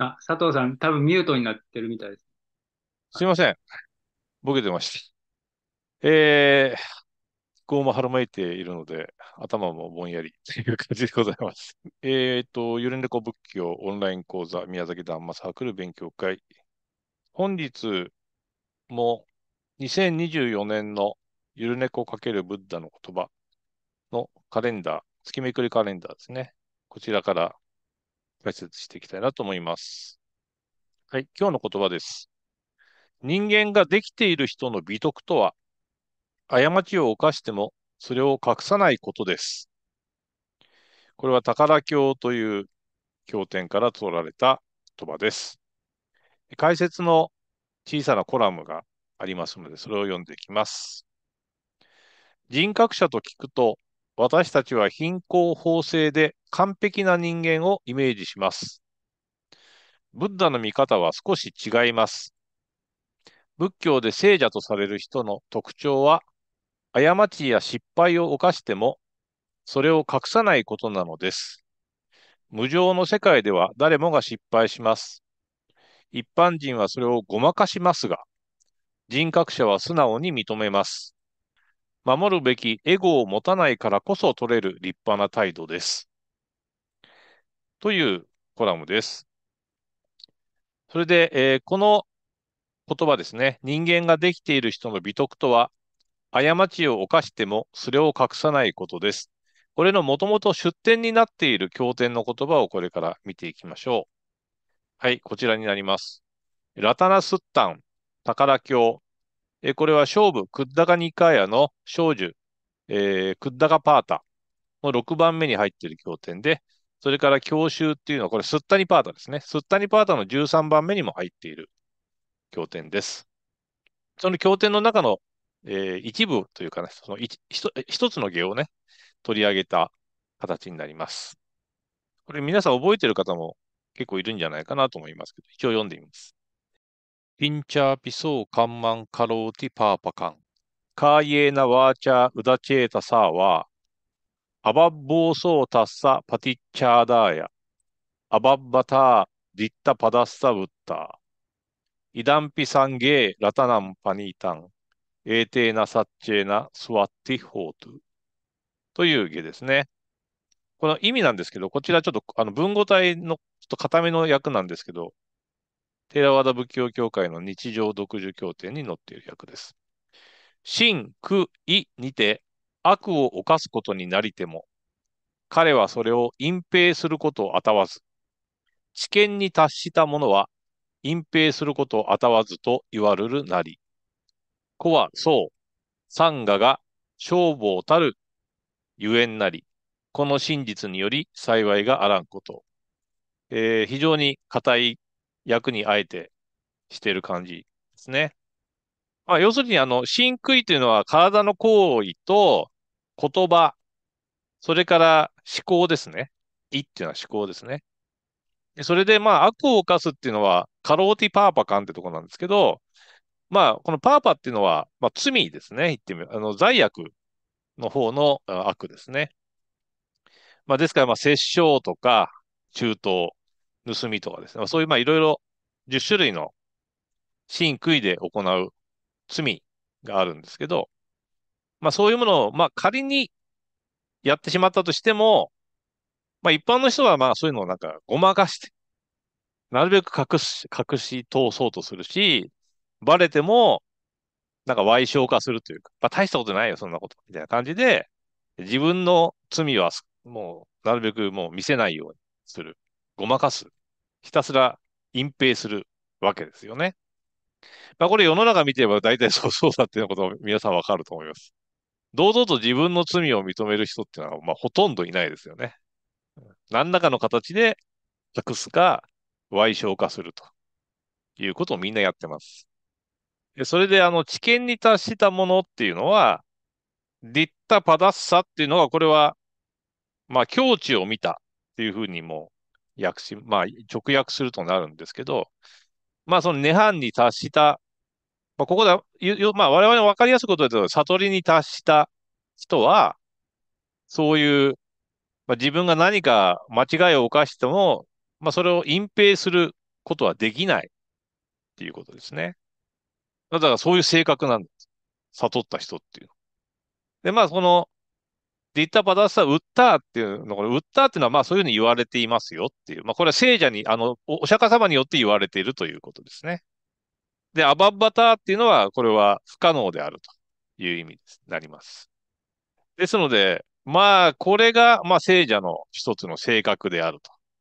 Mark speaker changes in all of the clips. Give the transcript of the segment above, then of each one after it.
Speaker 1: あ、佐藤さん、多分ミュートになってるみたいです。
Speaker 2: すいません。ボケてました。えー、こうも春めいているので、頭もぼんやりという感じでございます。えっ、ー、と、ゆるんでこ仏教オンライン講座、宮崎談話サークル勉強会。本日も2024年のゆる猫×ブッダの言葉のカレンダー、月めくりカレンダーですね。こちらから解説していきたいなと思います。はい、今日の言葉です。人間ができている人の美徳とは、過ちを犯してもそれを隠さないことです。これは宝教という経典から取られた言葉です。解説の小さなコラムがありますので、それを読んでいきます。人格者と聞くと、私たちは貧困法制で完璧な人間をイメージします。ブッダの見方は少し違います。仏教で聖者とされる人の特徴は、過ちや失敗を犯しても、それを隠さないことなのです。無常の世界では誰もが失敗します。一般人はそれをごまかしますが、人格者は素直に認めます。守るべきエゴを持たないからこそ取れる立派な態度です。というコラムです。それで、えー、この言葉ですね、人間ができている人の美徳とは、過ちを犯してもそれを隠さないことです。これのもともと出典になっている経典の言葉をこれから見ていきましょう。はい、こちらになります。ラタナスッタン、宝鏡、えー、これは勝負、クッダカニカヤの少女、えー、クッダカパータの6番目に入っている経典で、それから教習っていうのは、これ、スッタニパータですね。スッタニパータの13番目にも入っている経典です。その経典の中の、えー、一部というかね、その一一つの芸をね、取り上げた形になります。これ皆さん覚えてる方も結構いるんじゃないかなと思いますけど、一応読んでみます。ピンチャーピソーカンマンカローティパーパカン。カイエーナワーチャーウダチェータサーは、アバッボーソータッサパティッチャーダーヤ。アバッバターディッタパダッサブッタイダンピサンゲーラタナンパニータン。エーテーナサッチェーナスワッティホートゥ。という儀ですね。この意味なんですけど、こちらちょっとあの文語体のちょっと固めの訳なんですけど、テラワダ仏教協会の日常独自協定に載っている訳です。真、苦、意にて悪を犯すことになりても、彼はそれを隠蔽することをあたわず、知見に達した者は隠蔽することをあたわずと言われるなり。子はそう、三河が勝負をたるゆえんなり、この真実により幸いがあらんこと。えー、非常に固い役にあえてしてる感じですね。まあ、要するに、あの、真悔というのは体の行為と言葉、それから思考ですね。意っていうのは思考ですね。それで、まあ、悪を犯すっていうのは、カローティパーパカンってとこなんですけど、まあ、このパーパっていうのは、まあ、罪ですね。言ってみる。あの、罪悪の方の悪ですね。まあ、ですから、まあ、殺生とか、中東、盗みとかですね、そういうまあいろいろ10種類の真悔で行う罪があるんですけど、まあそういうものを、まあ仮にやってしまったとしても、まあ一般の人はまあそういうのをなんかごまかして、なるべく隠し、隠し通そうとするし、バレても、なんか歪償化するというか、まあ大したことないよ、そんなこと、みたいな感じで、自分の罪はもうなるべくもう見せないようにする。ごまかす。ひたすら隠蔽するわけですよね。まあ、これ世の中見てれば大体 そうそうだっていうことを皆さんわかると思います。堂々と自分の罪を認める人っていうのは、まあ、ほとんどいないですよね。何らかの形で隠すか、賠償化するということをみんなやってます。それで、あの、知見に達したものっていうのは、ディッタ・パダッサっていうのは、これは、まあ、境地を見たっていうふうにも訳し、まあ、直訳するとなるんですけど、まあ、その涅槃に達した、まあ、ここだ、まあ、我々の分かりやすいことで言うと、悟りに達した人は、そういう、まあ、自分が何か間違いを犯しても、まあ、それを隠蔽することはできないっていうことですね。だからそういう性格なんです。悟った人っていうで、まあ、その、で、ッタ・バダス売ったっていうの、これ、売ったっていうのは、まあそういうふうに言われていますよっていう、まあこれは聖者に、あの、お釈迦様によって言われているということですね。で、アバッバターっていうのは、これは不可能であるという意味になります。ですので、まあこれが、まあ聖者の一つの性格である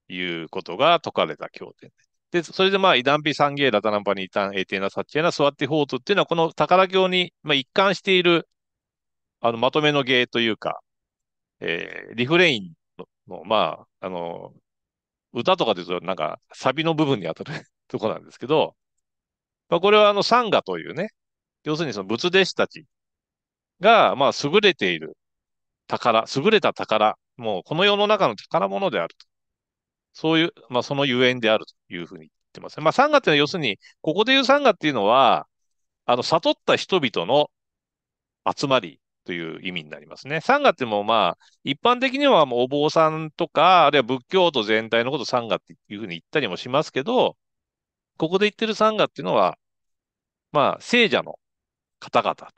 Speaker 2: ということが説かれた経典で、それでまあ、イダンピサンゲーラタナンパニイタンエテナサッチェナスワッティフォートっていうのは、この宝経に、まあ、一貫している、あの、まとめの芸というか、えー、リフレインの、まあ、あの、歌とかで言うと、なんか、サビの部分に当たる とこなんですけど、まあ、これはあの、サンガというね、要するにその仏弟子たちが、まあ、優れている宝、優れた宝、もうこの世の中の宝物であると。そういう、まあ、そのゆえんであるというふうに言ってますまあ、サンガっていうのは要するに、ここでいうサンガっていうのは、あの、悟った人々の集まりという意味になりますね。3月もまあ、一般的にはもうお坊さんとか、あるいは仏教徒全体のこと3月っていうふうに言ったりもしますけど、ここで言ってる3月っていうのは、まあ、聖者の方々と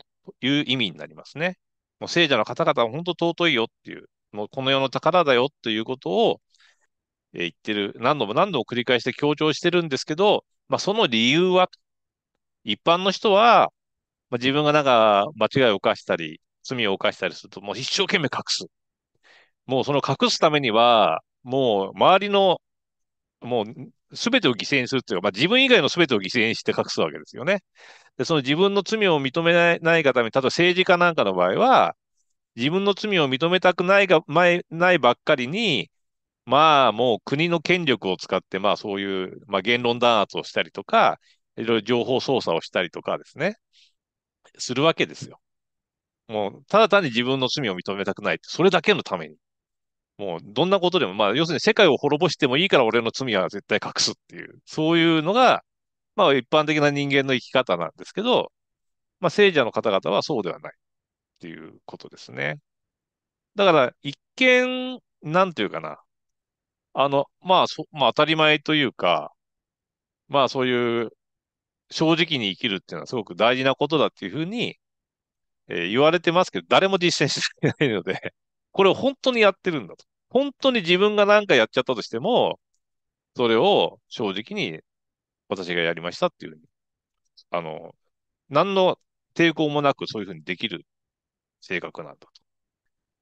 Speaker 2: いう意味になりますね。もう聖者の方々は本当尊いよっていう、もうこの世の宝だよということを言ってる、何度も何度も繰り返して強調してるんですけど、まあ、その理由は、一般の人は、まあ、自分がなんか間違いを犯したり、罪を犯したりすると、もう一生懸命隠す。もうその隠すためには、もう周りの、もう全てを犠牲にするというか、まあ、自分以外の全てを犠牲にして隠すわけですよね。で、その自分の罪を認めないないがために、例えば政治家なんかの場合は、自分の罪を認めたくないが、ないないばっかりに、まあもう国の権力を使って、まあそういう、まあ、言論弾圧をしたりとか、いろいろ情報操作をしたりとかですね、するわけですよ。もう、ただ単に自分の罪を認めたくない。それだけのために。もう、どんなことでも、まあ、要するに世界を滅ぼしてもいいから俺の罪は絶対隠すっていう、そういうのが、まあ、一般的な人間の生き方なんですけど、まあ、聖者の方々はそうではないっていうことですね。だから、一見、なんていうかな。あの、まあ、そ、まあ、当たり前というか、まあ、そういう、正直に生きるっていうのはすごく大事なことだっていうふうに、えー、言われてますけど、誰も実践してないので、これを本当にやってるんだと。本当に自分が何かやっちゃったとしても、それを正直に私がやりましたっていうふうに、あの、何の抵抗もなくそういうふうにできる性格なんだと。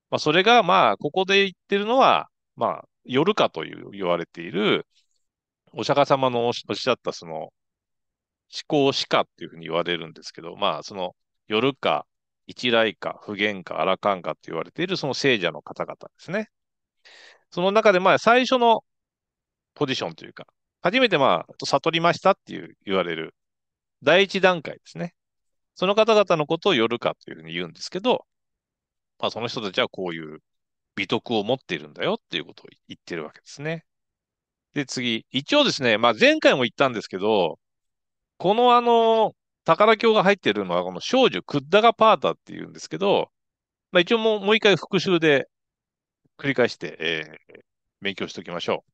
Speaker 2: まあ、それが、まあ、ここで言ってるのは、まあ、夜かという言われている、お釈迦様のおっしゃった、その、思考しかっていうふうに言われるんですけど、まあ、その、夜か、一来家、不言家、荒か家と言われているその聖者の方々ですね。その中で、まあ、最初のポジションというか、初めて、まあ、悟りましたっていう言われる第一段階ですね。その方々のことを夜かというふうに言うんですけど、まあ、その人たちはこういう美徳を持っているんだよっていうことを言ってるわけですね。で、次。一応ですね、まあ、前回も言ったんですけど、このあの、宝鏡が入っているのは、この少女クッダガパータっていうんですけど、まあ、一応もうもう一回復習で繰り返して、えー、勉強しておきましょう。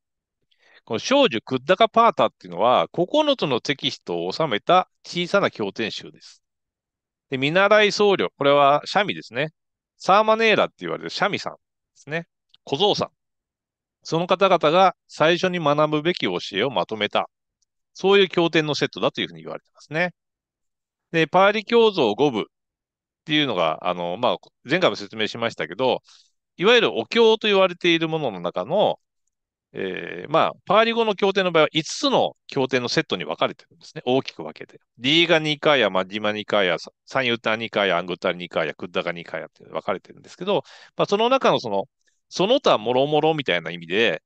Speaker 2: この少女クッダガパータっていうのは、9つのテキストを収めた小さな経典集です。で見習い僧侶、これは三味ですね。サーマネーラって言われる三味さんですね。小僧さん。その方々が最初に学ぶべき教えをまとめた、そういう経典のセットだというふうに言われてますね。で、パーリ教像五部っていうのが、あの、まあ、前回も説明しましたけど、いわゆるお経と言われているものの中の、えー、まあ、パーリ語の経典の場合は5つの経典のセットに分かれてるんですね。大きく分けて。ディーガニカヤ、マジマニカヤ、サンユタニカヤ、アングタニカヤ、クッダガニカヤって分かれてるんですけど、まあ、その中のその、その他もろもろみたいな意味で、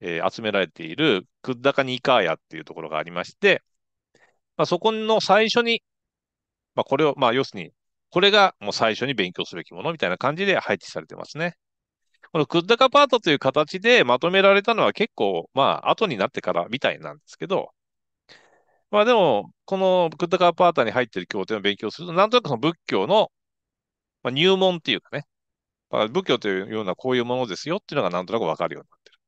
Speaker 2: えー、集められているクッダカニカヤっていうところがありまして、まあ、そこの最初にまあ、これを、まあ、要するに、これがもう最初に勉強すべきものみたいな感じで配置されてますね。このクッダカパートという形でまとめられたのは結構、まあ、後になってからみたいなんですけど、まあでも、このクッダカパータに入ってる経典を勉強すると、なんとなくその仏教の入門っていうかね、まあ、仏教というようなこういうものですよっていうのがなんとなくわかるようになってる。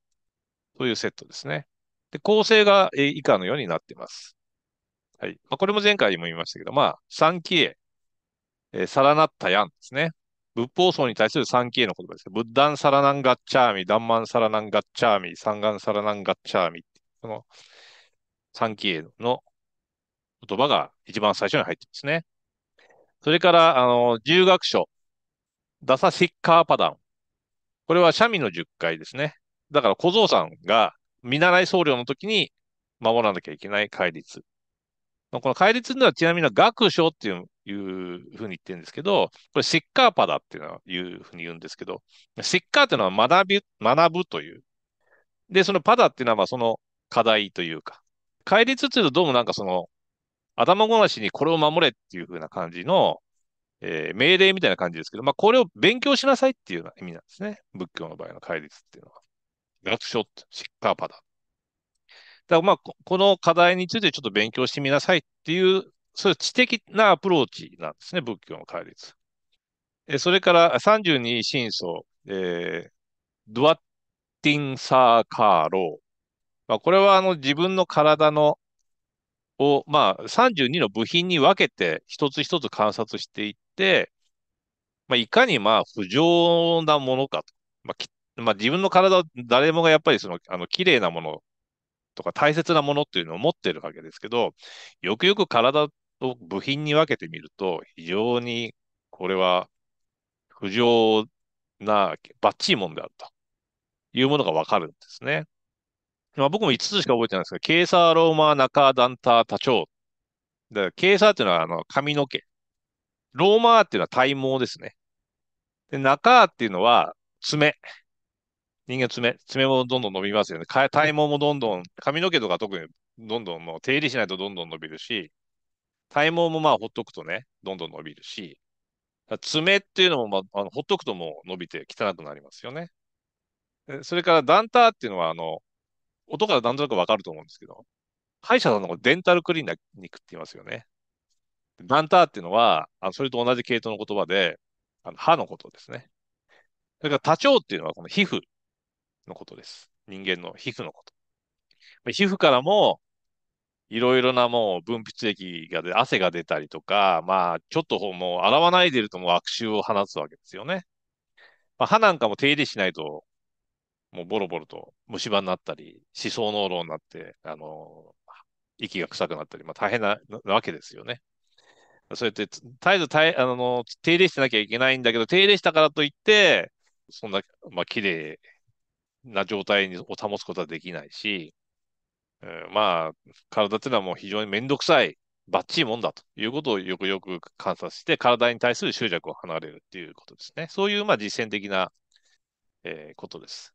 Speaker 2: そういうセットですね。で、構成が以下のようになっています。はい。まあ、これも前回も言いましたけど、まあ、三期へ、えー、サラナッタヤンですね。仏法僧に対する三期への言葉です。仏壇サラナンガッチャーミ、ダンマンサラナンガッチャーミ、サンガンサラナンガッチャーミ。この三期への言葉が一番最初に入ってますね。それから、あの、十学書、ダサシッカーパダン。これは三味の十回ですね。だから小僧さんが見習い僧侶の時に守らなきゃいけない戒律。この戒律というのはちなみに学書っていういうふうに言ってるんですけど、これシッカーパダっていうのはいうふうに言うんですけど、シッカーっていうのは学び、学ぶという。で、そのパダっていうのはまあその課題というか、戒律っていうとどうもなんかその頭ごなしにこれを守れっていうふうな感じの、えー、命令みたいな感じですけど、まあこれを勉強しなさいっていうような意味なんですね。仏教の場合の戒律っていうのは。学書って、シッカーパダ。だからまあ、この課題についてちょっと勉強してみなさいっていう、そういう知的なアプローチなんですね、仏教の戒律。えそれから32神相、えー、ドゥアッティンサーカーロー。まあ、これはあの自分の体のを、まあ、32の部品に分けて一つ一つ観察していって、まあ、いかにまあ不浄なものかと。まあまあ、自分の体を誰もがやっぱりそのあの綺麗なものとか大切なものっていうのを持ってるわけですけど、よくよく体と部品に分けてみると、非常にこれは不浄な、バッチリもんであるというものがわかるんですね。まあ、僕も5つしか覚えてないんですが、ケーサー、ローマー、中、ダンター、多長。だからケーサーっていうのはあの髪の毛。ローマーっていうのは体毛ですね。で、中っていうのは爪。人間爪、爪もどんどん伸びますよね。体毛もどんどん、髪の毛とか特にどんどんもう手入れしないとどんどん伸びるし、体毛もまあほっとくとね、どんどん伸びるし、爪っていうのも、まあ、あのほっとくともう伸びて汚くなりますよね。それからダンターっていうのは、あの、音からなんとなくわかると思うんですけど、歯医者さんのデンタルクリーーにクって言いますよね。ダンターっていうのは、あのそれと同じ系統の言葉で、あの歯のことですね。それから多腸っていうのはこの皮膚のことです。人間の皮膚のこと。皮膚からも、いろいろなもう分泌液が出、汗が出たりとか、まあ、ちょっともう洗わないでるともう悪臭を放つわけですよね。まあ、歯なんかも手入れしないと、もうボロボロと虫歯になったり、歯槽膿漏になって、あの、息が臭くなったり、まあ大変なわけですよね。そうやって、絶えずあの手入れしてなきゃいけないんだけど、手入れしたからといって、そんな、まあ、綺麗な状態を保つことはできないし、うん、まあ、体っていうのはもう非常にめんどくさい、ばっちいもんだということをよくよく観察して、体に対する執着を離れるっていうことですね。そういう、まあ、実践的な、えー、ことです。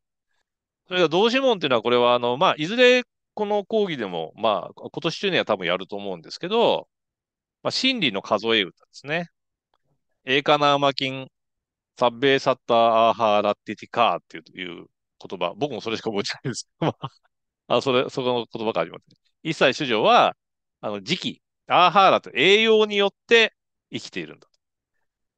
Speaker 2: それが同志門っていうのは、これは、あの、まあ、いずれこの講義でも、まあ、今年中には多分やると思うんですけど、まあ、真理の数え歌ですね。エーカナーマキン、サッベーサッターアーハーラッティティカーっていう言葉、僕もそれしか覚えてないです。あ、それ、そこの言葉がありますね。一切主女は、あの、時期、アーハーラと栄養によって生きているんだ。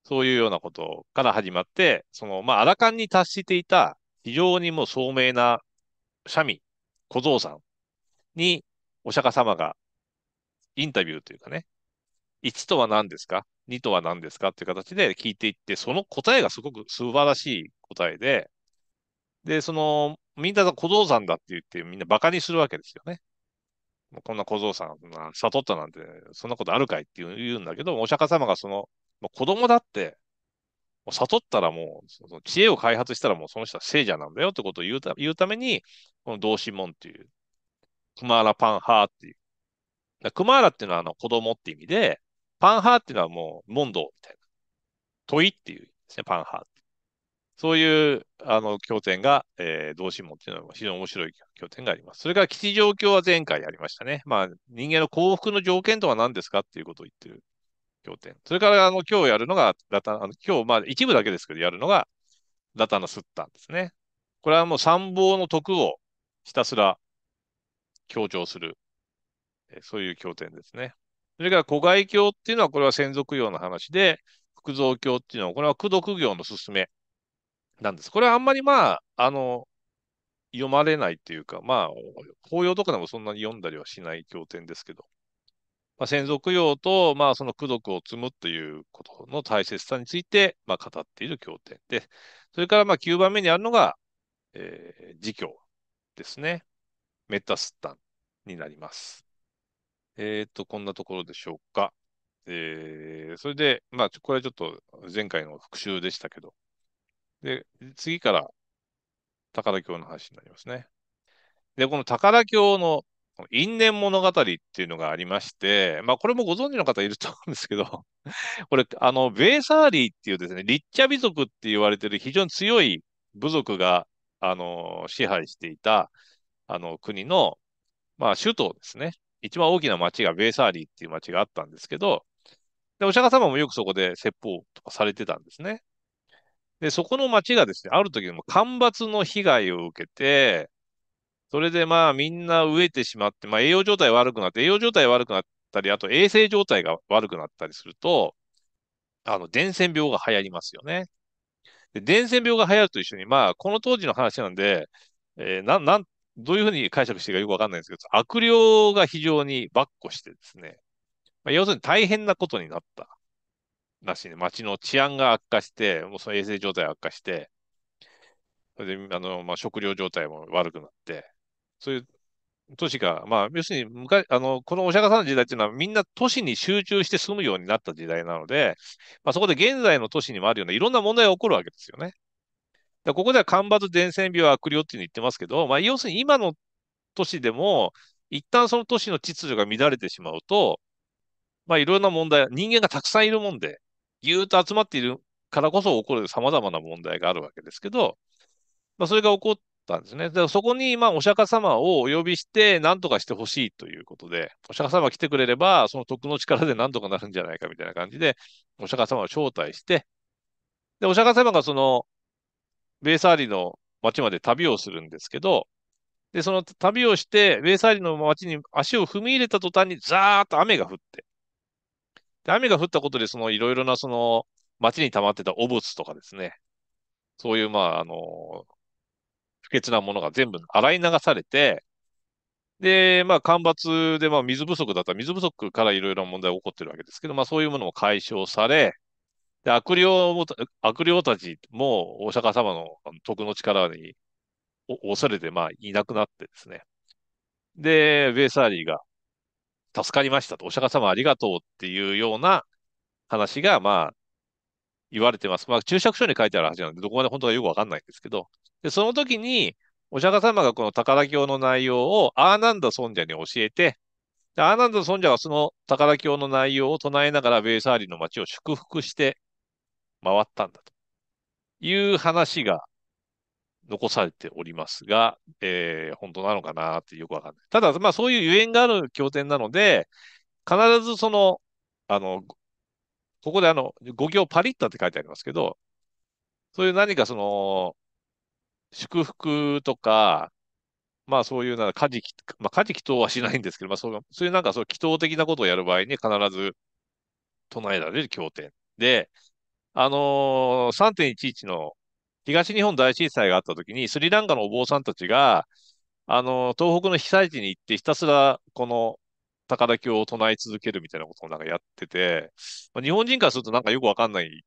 Speaker 2: そういうようなことから始まって、その、まあ、荒ラに達していた非常にもう聡明なシャミ、小僧さんにお釈迦様がインタビューというかね、1とは何ですか ?2 とは何ですかっていう形で聞いていって、その答えがすごく素晴らしい答えで、で、その、みんな小僧さんだって言って、みんな馬鹿にするわけですよね。こんな小僧さんあ、悟ったなんて、そんなことあるかいって言うんだけど、お釈迦様がその、子供だって、悟ったらもう、その知恵を開発したらもうその人は聖者なんだよってことを言うた言うために、この道志門っていう、クマーラパンハーっていう。クマーラっていうのはあの子供って意味で、パンハーっていうのはもう問答みたいな。問いっていうですね、パンハーって。そういうあの経典が、えー、同心門っていうのは非常に面白い経典があります。それから吉祥教は前回やりましたね。まあ、人間の幸福の条件とは何ですかっていうことを言ってる経典。それからあの今日やるのが、ラタあの今日まあ一部だけですけどやるのが、ラタナスッタンですね。これはもう参謀の徳をひたすら強調する、えー、そういう経典ですね。それから古外教っていうのはこれは専属用の話で、福造教っていうのはこれは功徳業の勧め。なんです。これはあんまりまあ、あの、読まれないっていうか、まあ、法要とかでもそんなに読んだりはしない経典ですけど、まあ、先祖供養と、まあ、その功徳を積むということの大切さについて、まあ、語っている経典で、それからまあ9番目にあるのが、えー、教ですね。メタスッタンになります。えっ、ー、と、こんなところでしょうか。えー、それで、まあ、これはちょっと前回の復習でしたけど、で、次から宝田教の話になりますね。で、この宝田教の因縁物語っていうのがありまして、まあこれもご存知の方いると思うんですけど、これ、あの、ベーサーリーっていうですね、リッチャ美族って言われてる非常に強い部族が、あの、支配していた、あの、国の、まあ首都ですね。一番大きな町がベーサーリーっていう町があったんですけど、で、お釈迦様もよくそこで説法とかされてたんですね。で、そこの町がですね、ある時でも干ばつの被害を受けて、それでまあみんな飢えてしまって、まあ栄養状態悪くなって、栄養状態悪くなったり、あと衛生状態が悪くなったりすると、あの、伝染病が流行りますよね。で伝染病が流行ると一緒に、まあこの当時の話なんで、えー、な、なん、どういうふうに解釈していいかよくわかんないんですけど、悪霊が非常にばっこしてですね、まあ、要するに大変なことになった。らしいね。街の治安が悪化して、もうその衛生状態が悪化して、それで、あの、まあ、食料状態も悪くなって、そういう都市が、まあ、要するに昔、あの、このお釈迦さんの時代っていうのは、みんな都市に集中して住むようになった時代なので、まあ、そこで現在の都市にもあるような、いろんな問題が起こるわけですよね。だここでは干ばつ、伝染病、悪霊っていうの言ってますけど、まあ、要するに今の都市でも、一旦その都市の秩序が乱れてしまうと、まあ、いろんな問題、人間がたくさんいるもんで、ぎゅーっと集まっているからこそ起こる様々な問題があるわけですけど、まあ、それが起こったんですね。だからそこに、まあ、お釈迦様をお呼びして、なんとかしてほしいということで、お釈迦様来てくれれば、その徳の力でなんとかなるんじゃないかみたいな感じで、お釈迦様を招待して、で、お釈迦様がその、ベーサーリの町まで旅をするんですけど、で、その旅をして、ベーサーリの町に足を踏み入れた途端に、ザーッと雨が降って、で雨が降ったことで、そのいろいろなその街に溜まってた汚物とかですね、そういう、まあ、あの、不潔なものが全部洗い流されて、で、まあ、干ばつで、まあ、水不足だったら、水不足からいろいろ問題が起こってるわけですけど、まあ、そういうものも解消され、で、悪霊も、悪霊たちも、お釈迦様の徳の力に押されて、まあ、いなくなってですね。で、ベーサーリーが助かりましたと、お釈迦様ありがとうっていうような話が、まあ、言われてます。まあ、注釈書に書いてあるはずなんで、どこまで本当かよくわかんないんですけど、で、その時に、お釈迦様がこの高田教の内容をアーナンダ尊者に教えて、でアーナンダ尊者はその高田教の内容を唱えながらベイサーリの町を祝福して回ったんだという話が残されておりますが、えー、本当なのかなってよくわかんない。ただ、まあそういうゆえんがある経典なので、必ずその、あの、ここであの、五行パリッタって書いてありますけど、そういう何かその、祝福とか、まあそういうな、家事、まあ家事祈祷はしないんですけど、まあそうそういうなんかそう祈祷的なことをやる場合に必ず唱えられる経典で、あのー、3.11の東日本大震災があった時に、スリランカのお坊さんたちが、あの、東北の被災地に行って、ひたすら、この、高田教を唱え続けるみたいなことをなんかやってて、まあ、日本人からするとなんかよくわかんない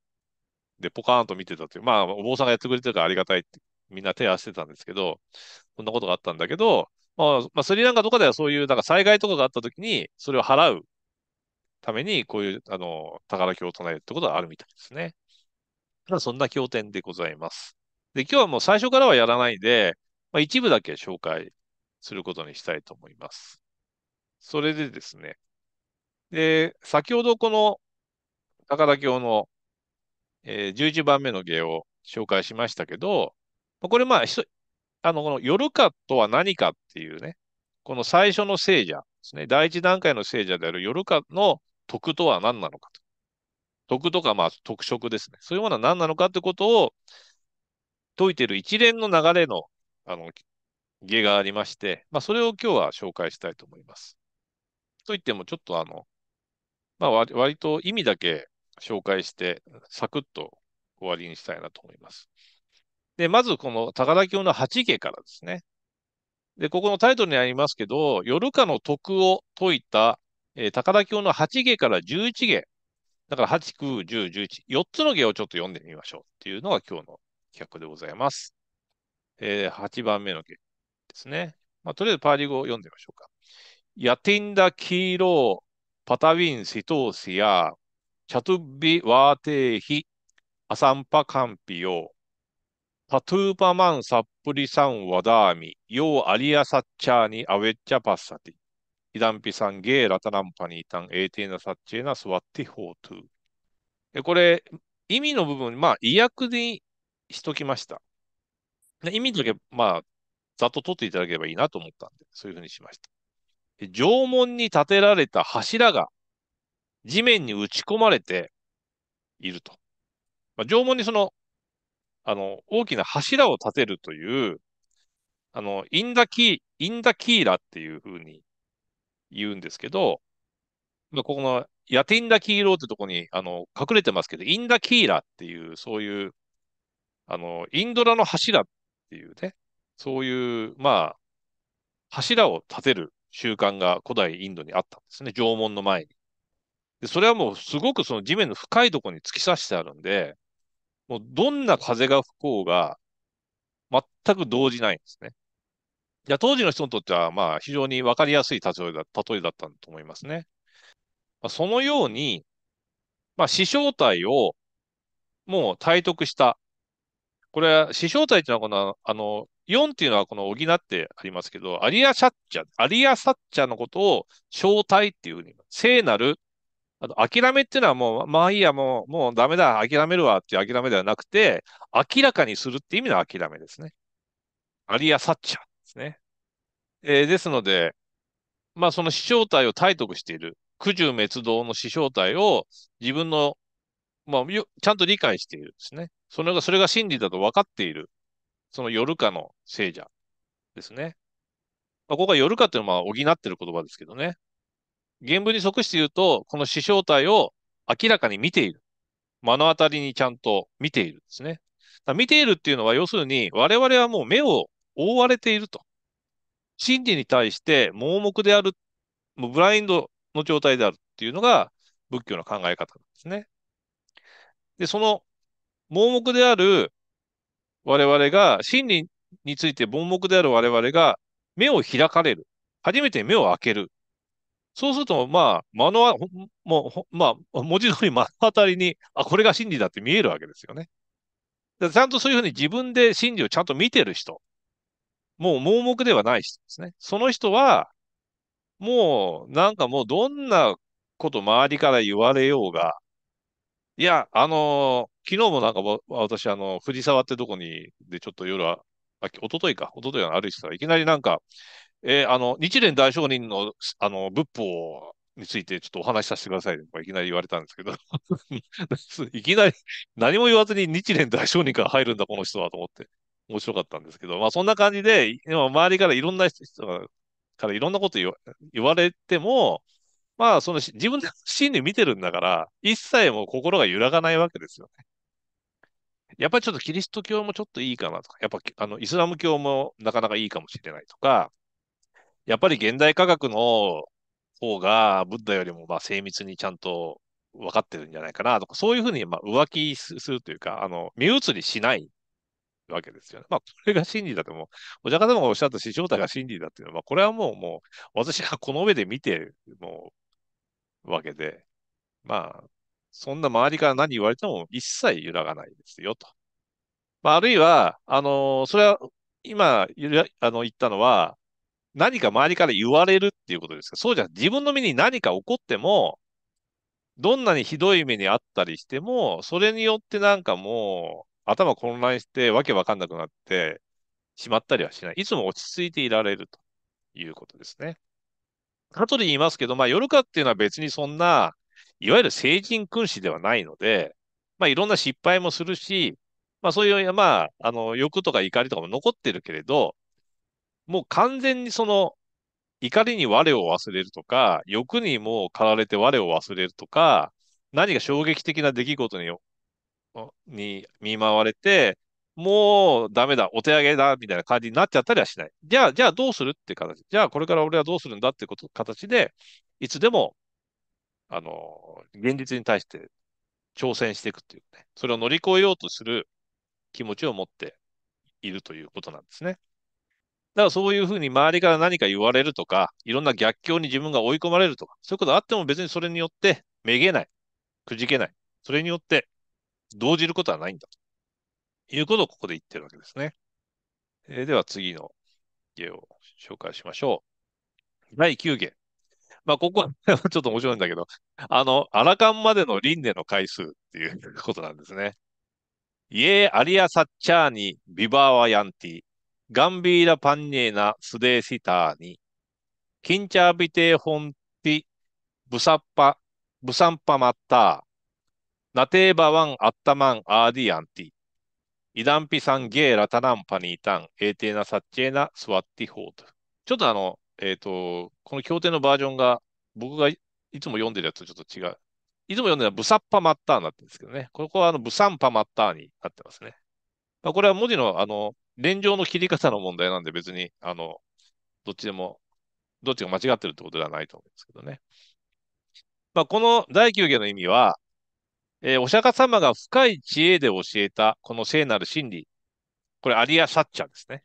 Speaker 2: で、ポカーンと見てたという、まあ、お坊さんがやってくれてるからありがたいって、みんな手合わせてたんですけど、こんなことがあったんだけど、まあ、まあ、スリランカとかではそういう、なんか災害とかがあった時に、それを払うために、こういう、あの、宝教を唱えるってことがあるみたいですね。そんな経典でございます。で、今日はもう最初からはやらないで、まあ、一部だけ紹介することにしたいと思います。それでですね、で、先ほどこの高田教の、えー、11番目の芸を紹介しましたけど、これまあ、あの、この夜かとは何かっていうね、この最初の聖者ですね、第一段階の聖者である夜かの徳とは何なのかと。徳とか、まあ、特色ですね。そういうものは何なのかということを解いている一連の流れの、あの、芸がありまして、まあ、それを今日は紹介したいと思います。といっても、ちょっとあの、まあ割、割と意味だけ紹介して、サクッと終わりにしたいなと思います。で、まずこの高田教の八家からですね。で、ここのタイトルにありますけど、夜かの徳を解いた、えー、高田教の八家から十一家だから8、9、10、11、4つの芸をちょっと読んでみましょうっていうのが今日の企画でございます。えー、8番目の芸ですね。まあ、とりあえずパーリ語を読んでみましょうか。ヤティンダ・キーロー、パタウィン・シトーシア、チャトゥビ・ワーテーヒ、アサンパ・カンピヨー、パトゥーパマン・サップリ・サン・ワダーミ、ヨー・アリア・サッチャーニ・アウェッチャ・パッサティ。イダンピサンゲーラタランパニータンエーティーナサッチェナスワッティホートゥー。これ、意味の部分、まあ、意訳にしときました。意味だけ、まあ、ざっと取っていただければいいなと思ったんで、そういうふうにしました。縄文に建てられた柱が地面に打ち込まれていると。まあ、縄文にその、あの、大きな柱を建てるという、あの、インダキー、インダキーラっていうふうに言うんですけど、ここのヤティンダキーローってとこにあの隠れてますけど、インダキーラっていう、そういう、あの、インドラの柱っていうね、そういう、まあ、柱を立てる習慣が古代インドにあったんですね、縄文の前に。でそれはもうすごくその地面の深いとこに突き刺してあるんで、もうどんな風が吹こうが、全く動じないんですね。いや、当時の人にとっては、まあ、非常に分かりやすい例えだ例えだったと思いますね。まあ、そのように、まあ、死傷体をもう体得した。これは、死傷体っていうのは、この、あの、4っていうのはこの補ってありますけど、アリアシャッチャ、アリアサッチャのことを正体っていうふうに、聖なる、あと諦めっていうのはもう、まあいいや、もう、もうダメだ、諦めるわっていう諦めではなくて、明らかにするって意味の諦めですね。アリアサッチャ。ですね。えー、ですので、まあその死匠体を体得している、九十滅動の死匠体を自分の、まあ、ちゃんと理解しているんですね。それが、それが真理だと分かっている、その夜化の聖者ですね。まあ、ここは夜化というのは補ってる言葉ですけどね。原文に即して言うと、この死匠体を明らかに見ている。目の当たりにちゃんと見ているんですね。見ているっていうのは、要するに我々はもう目を覆われていると。真理に対して盲目である、もうブラインドの状態であるっていうのが仏教の考え方なんですね。で、その盲目である我々が、真理について盲目である我々が目を開かれる。初めて目を開ける。そうすると、まあ、目の、もう、まあ、文字通り目の当たりに、あ、これが真理だって見えるわけですよね。ちゃんとそういうふうに自分で真理をちゃんと見てる人もう盲目ではない人ですね。その人は、もう、なんかもうどんなこと周りから言われようが、いや、あのー、昨日もなんか私、あの、藤沢ってとこに、で、ちょっと夜は、あ、一昨日か、一昨日歩いてたらいきなりなんか、えー、あの、日蓮大聖人の、あの、仏法についてちょっとお話しさせてください、ね、いきなり言われたんですけど いきなり何も言わずに日蓮大聖人から入るんだ、この人はと思って。面白かったんですけど、まあそんな感じで、今周りからいろんな人からいろんなこと言われても、まあその自分の心理見てるんだから、一切もう心が揺らがないわけですよね。やっぱりちょっとキリスト教もちょっといいかなとか、やっぱあのイスラム教もなかなかいいかもしれないとか、やっぱり現代科学の方がブッダよりもまあ精密にちゃんと分かってるんじゃないかなとか、そういうふうにまあ浮気するというか、あの、身移りしないわけですよね。まあ、これが真理だともう、お釈迦様がおっしゃった師匠体が真理だっていうのは、まあ、これはもう、もう、私はこの上で見て、もう、わけで、まあ、そんな周りから何言われても一切揺らがないですよ、と。まあ、あるいは、あのー、それは、今、あの、言ったのは、何か周りから言われるっていうことですかそうじゃ自分の身に何か起こっても、どんなにひどい目にあったりしても、それによってなんかも頭混乱してわけわかんなくなってしまったりはしない。いつも落ち着いていられるということですね。かとで言いますけど、まあ、夜かっていうのは別にそんな、いわゆる成人君子ではないので、まあ、いろんな失敗もするし、まあ、そういう、まあ、あの、欲とか怒りとかも残ってるけれど、もう完全にその、怒りに我を忘れるとか、欲にもう駆られて我を忘れるとか、何か衝撃的な出来事にに見舞われて、もうダメだ、お手上げだ、みたいな感じになっちゃったりはしない。じゃあ、じゃあどうするって形。じゃあこれから俺はどうするんだってこと、形で、いつでも、あの、現実に対して挑戦していくっていうね。それを乗り越えようとする気持ちを持っているということなんですね。だからそういうふうに周りから何か言われるとか、いろんな逆境に自分が追い込まれるとか、そういうことあっても別にそれによってめげない、くじけない。それによって動じることはないんだということをここで言ってるわけですね。えー、では次の芸を紹介しましょう。第9芸。まあ、ここは ちょっと面白いんだけど、あの、アラカンまでの輪廻の回数っていうことなんですね。イエーアリアサッチャーニ、ビバーワヤンティ、ガンビーラパンニエナ、スデーシターニ、キンチャービテーホンティ、ブサッパ、ブサンパマッタナテーバワンアッタマンアーディアンティ。イダンピさん、ゲーラタナンパニータン、エーテーナサッチェーナスワッティホート。ちょっとあの、えっ、ー、と、この協定のバージョンが、僕がいつも読んでるやつとちょっと違う。いつも読んでるのはブサッパマッターになってるんですけどね。ここはあのブサンパマッターになってますね。まあ、これは文字の、あの、連上の切り方の問題なんで別に、あの、どっちでも、どっちが間違ってるってことではないと思うんですけどね。まあ、この第9行の意味は、えー、お釈迦様が深い知恵で教えた、この聖なる真理。これ、アリア・サッチャーですね。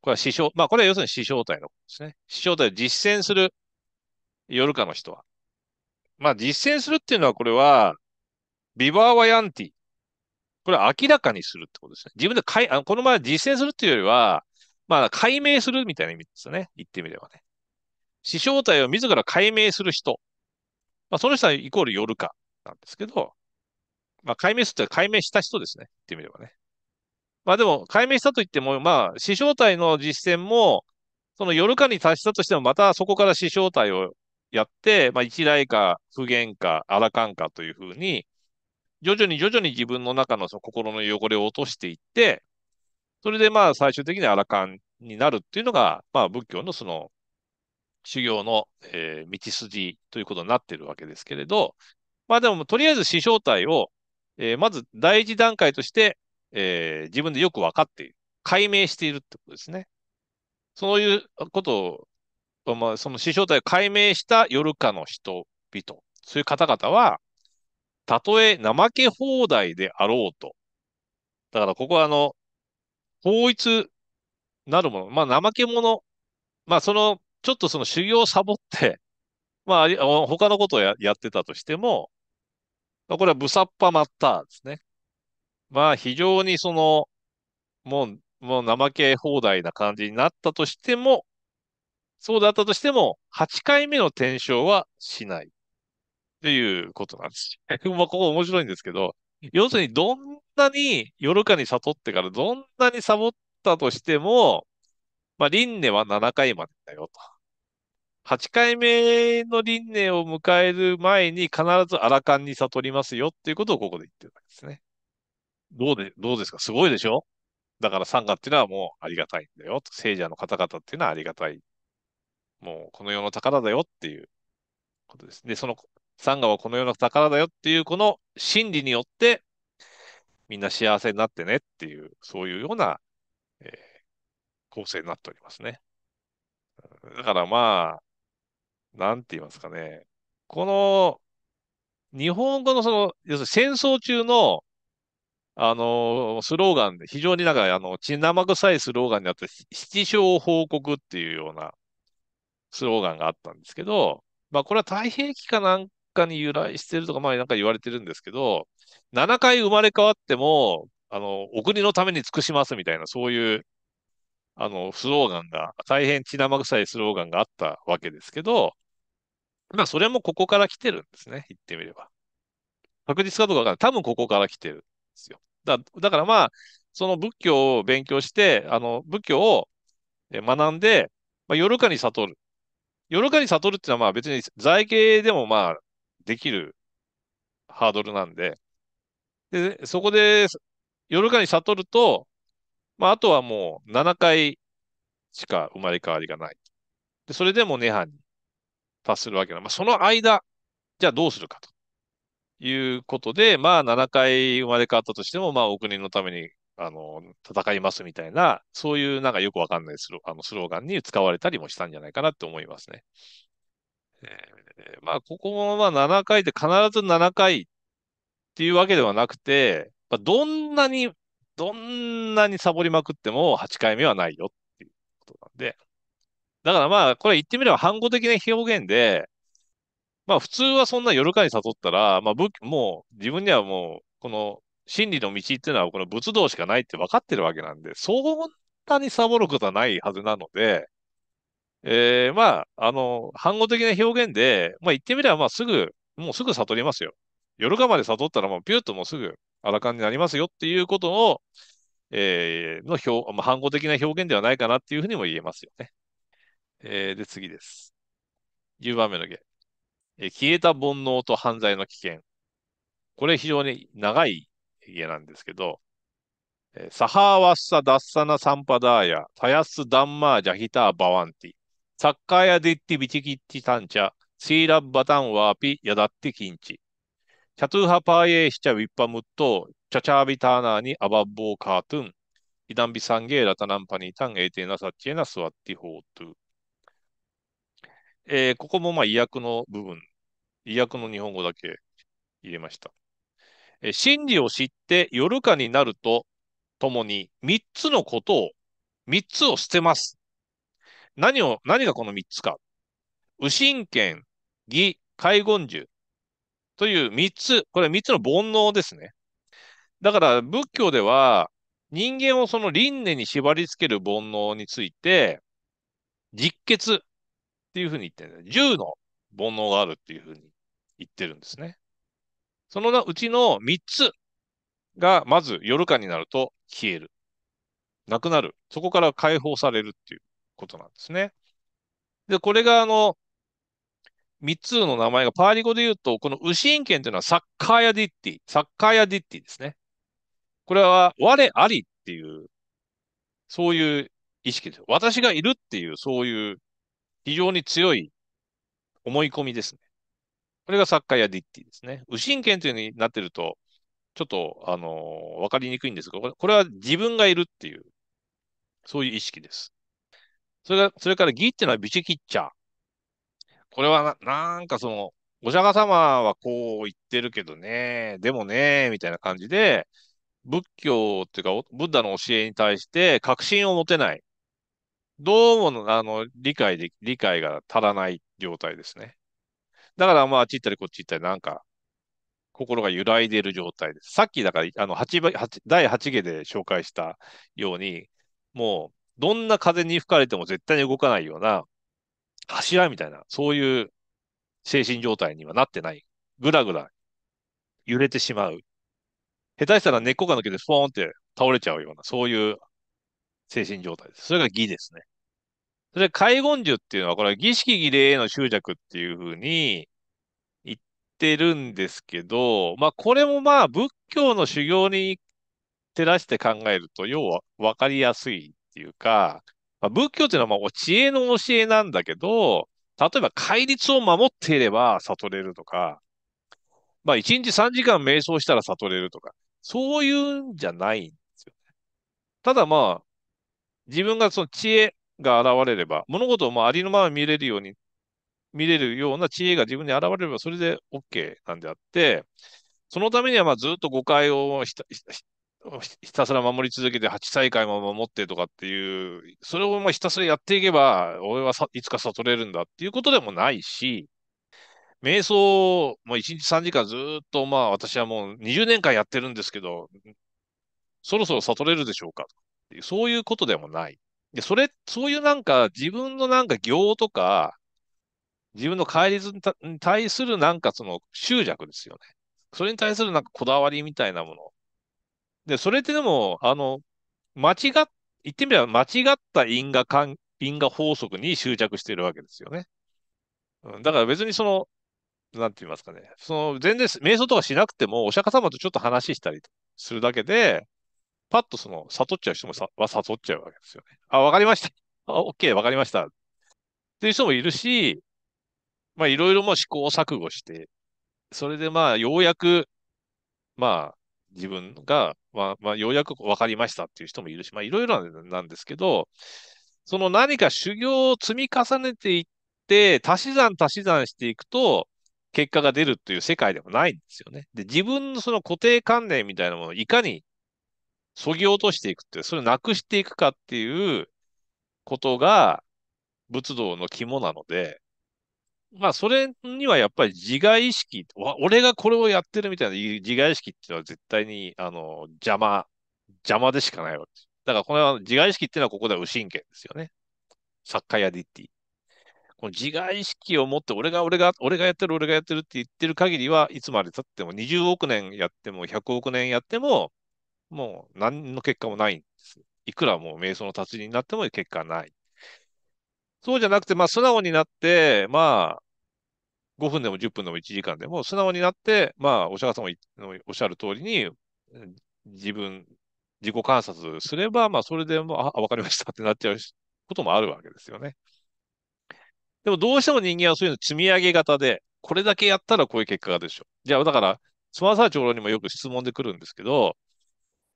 Speaker 2: これは師匠、まあ、これは要するに師匠体のことですね。師匠体を実践する、夜かの人は。まあ、実践するっていうのは、これは、ビバーワヤンティ。これは明らかにするってことですね。自分でかいあのこの前実践するっていうよりは、まあ、解明するみたいな意味ですよね。言ってみればね。死傷体を自ら解明する人。まあ、その人はイコール夜か。なんですけど、まあ、解明するって解明した人ですね。言ってみればね。まあでも、解明したといっても、まあ、死傷体の実践も、その夜間に達したとしても、またそこから死傷体をやって、まあ、一来か、不言か、あらかんかというふうに、徐々に徐々に自分の中のその心の汚れを落としていって、それでまあ最終的にあらかんになるっていうのが、まあ仏教のその修行の、えー、道筋ということになってるわけですけれど、まあでも、とりあえず死傷体を、えー、まず第一段階として、えー、自分でよく分かっている。解明しているってことですね。そういうことを、まあ、その死傷体を解明した夜かの人々、そういう方々は、たとえ怠け放題であろうと。だからここはあの、法律なるもの、まあ怠け者、まあその、ちょっとその修行をサボって、まあ他のことをやってたとしても、これはブサッパマッターですね。まあ、非常にその、もう、もう怠け放題な感じになったとしても、そうだったとしても、8回目の転生はしない。っていうことなんです。まあ、ここ面白いんですけど、要するにどんなに夜かに悟ってからどんなにサボったとしても、まあ、輪廻は7回までだよと。8回目の輪廻を迎える前に必ず荒ラに悟りますよっていうことをここで言ってるわけですね。どうで、どうですかすごいでしょだからサンガっていうのはもうありがたいんだよ。聖者の方々っていうのはありがたい。もうこの世の宝だよっていうことです。で、そのサンガはこの世の宝だよっていうこの真理によってみんな幸せになってねっていう、そういうような、えー、構成になっておりますね。だからまあ、なんて言いますかね。この、日本語のその、要するに戦争中の、あの、スローガンで、非常になんか、あの、血生臭いスローガンにあった、七章報告っていうようなスローガンがあったんですけど、まあ、これは太平記かなんかに由来してるとか、まあ、なんか言われてるんですけど、7回生まれ変わっても、あの、お国のために尽くしますみたいな、そういう、あの、スローガンが、大変血生臭いスローガンがあったわけですけど、まあ、それもここから来てるんですね。言ってみれば。確実かどうかわからない。多分ここから来てるんですよ。だだからまあ、その仏教を勉強して、あの、仏教を学んで、まあ、夜かに悟る。夜かに悟るっていうのはまあ別に財形でもまあできるハードルなんで、で、そこで夜かに悟ると、まああとはもう7回しか生まれ変わりがない。で、それでも涅槃に達するわけまあ、その間、じゃあどうするかということで、まあ、7回生まれ変わったとしても、まあ、お国のために、あの、戦いますみたいな、そういうなんかよくわかんないスロあのスローガンに使われたりもしたんじゃないかなって思いますね。えー、まあ、ここもまあ7回で必ず7回っていうわけではなくて、まあ、どんなに、どんなにサボりまくっても8回目はないよっていうことなんで、だからまあ、これ言ってみれば反語的な表現で、まあ普通はそんな夜間に悟ったら、まあもう自分にはもう、この真理の道っていうのはこの仏道しかないって分かってるわけなんで、そんなにサボることはないはずなので、えー、まあ、あの、反語的な表現で、まあ言ってみればまあすぐ、もうすぐ悟りますよ。夜間まで悟ったらもうピュッともうすぐあらかんになりますよっていうことを、えー、の表、まあ、反語的な表現ではないかなっていうふうにも言えますよね。えー、で、次です。10番目のゲ、えー、消えた煩悩と犯罪の危険。これ非常に長いゲなんですけど、えー、サハーワッサダッサナサンパダーヤ、タヤスダンマージャヒターバワンティ、サッカーヤディッティビチキッチタンチャ、シーラッバタンワーピヤダッティキンチ。チャトゥーハパーエーシチャウィッパムット、チャチャービターナーにアバッボーカートゥン、イダンビサンゲーラタナンパニータンエーテーナサッチエナスワッティホートゥ。えー、ここもまあ意訳の部分、意訳の日本語だけ入れました。えー、真理を知って夜かになるとともに3つのことを、3つを捨てます。何を、何がこの3つか。右心権、義、海言樹という3つ、これは3つの煩悩ですね。だから仏教では人間をその輪廻に縛り付ける煩悩について、実決っていうふうに言ってるんです。10の煩悩があるっていうふうに言ってるんですね。そのうちの3つが、まず夜間になると消える。なくなる。そこから解放されるっていうことなんですね。で、これがあの、3つの名前がパーリ語で言うと、この右心っというのはサッカーやディッティ、サッカーやディッティですね。これは我ありっていう、そういう意識です。私がいるっていう、そういう非常に強い思い込みですね。これがサッカーやディッティですね。右心権というのになってると、ちょっと、あのー、わかりにくいんですが、これは自分がいるっていう、そういう意識です。それが、それからギっていうのはビチキッチャー。これはな、なんかその、お釈迦様はこう言ってるけどね、でもね、みたいな感じで、仏教っていうか、ブッダの教えに対して確信を持てない。どうもあの、理解で、理解が足らない状態ですね。だからまあ、あっち行ったりこっち行ったり、なんか、心が揺らいでいる状態です。さっきだから、あの、8、八第8下で紹介したように、もう、どんな風に吹かれても絶対に動かないような柱みたいな、そういう精神状態にはなってない。ぐらぐら揺れてしまう。下手したら根っこが抜けてスポーンって倒れちゃうような、そういう精神状態です。それが義ですね。それから、言樹っていうのは、これは儀式儀礼への執着っていうふうに言ってるんですけど、まあ、これもまあ、仏教の修行に照らして考えると、要は分かりやすいっていうか、まあ、仏教っていうのはまあ知恵の教えなんだけど、例えば戒律を守っていれば悟れるとか、まあ、一日3時間瞑想したら悟れるとか、そういうんじゃないんですよね。ただまあ、自分がその知恵が現れれば、物事をもありのまま見れるように、見れるような知恵が自分に現れれば、それで OK なんであって、そのためにはまあずっと誤解をひたひたすら守り続けて、8大会も守ってとかっていう、それをまあひたすらやっていけば、俺はいつか悟れるんだっていうことでもないし、瞑想、を1日3時間ずっと、まあ私はもう20年間やってるんですけど、そろそろ悟れるでしょうかていう、そういうことでもない。で、それ、そういうなんか自分のなんか行とか、自分の戒律に対するなんかその執着ですよね。それに対するなんかこだわりみたいなもの。で、それってでも、あの、間違っ、言ってみれば間違った因果関因果法則に執着しているわけですよね。うん、だから別にその、なんて言いますかね、その全然瞑想とかしなくても、お釈迦様とちょっと話したりするだけで、パッとその、悟っちゃう人もさは悟っちゃうわけですよね。あ、わかりました。あ、OK、わかりました。っていう人もいるし、まあ、いろいろも試行錯誤して、それでまあ、ようやく、まあ、自分が、まあ、まあ、ようやく分かりましたっていう人もいるし、まあ、いろいろなんですけど、その何か修行を積み重ねていって、足し算足し算していくと、結果が出るっていう世界でもないんですよね。で、自分のその固定観念みたいなものをいかに削ぎ落としていくって、それをなくしていくかっていうことが仏道の肝なので、まあ、それにはやっぱり自我意識、俺がこれをやってるみたいな自我意識っていうのは絶対に、あの、邪魔、邪魔でしかないわけです。だから、この自我意識っていうのはここでは右心権ですよね。サッカやディッティ。この自我意識を持って、俺が、俺が、俺がやってる、俺がやってるって言ってる限りは、いつまで経っても、20億年やっても、100億年やっても、もう何の結果もないんです。いくらもう瞑想の達人になっても結果ない。そうじゃなくて、まあ、素直になって、まあ、5分でも10分でも1時間でも素直になって、まあ、お釈迦様のおっしゃる通りに、自分、自己観察すれば、まあ、それでも、あ、わかりましたってなっちゃうこともあるわけですよね。でも、どうしても人間はそういうの積み上げ型で、これだけやったらこういう結果がでしょ。う。じゃあ、だから、スマーサー長老にもよく質問で来るんですけど、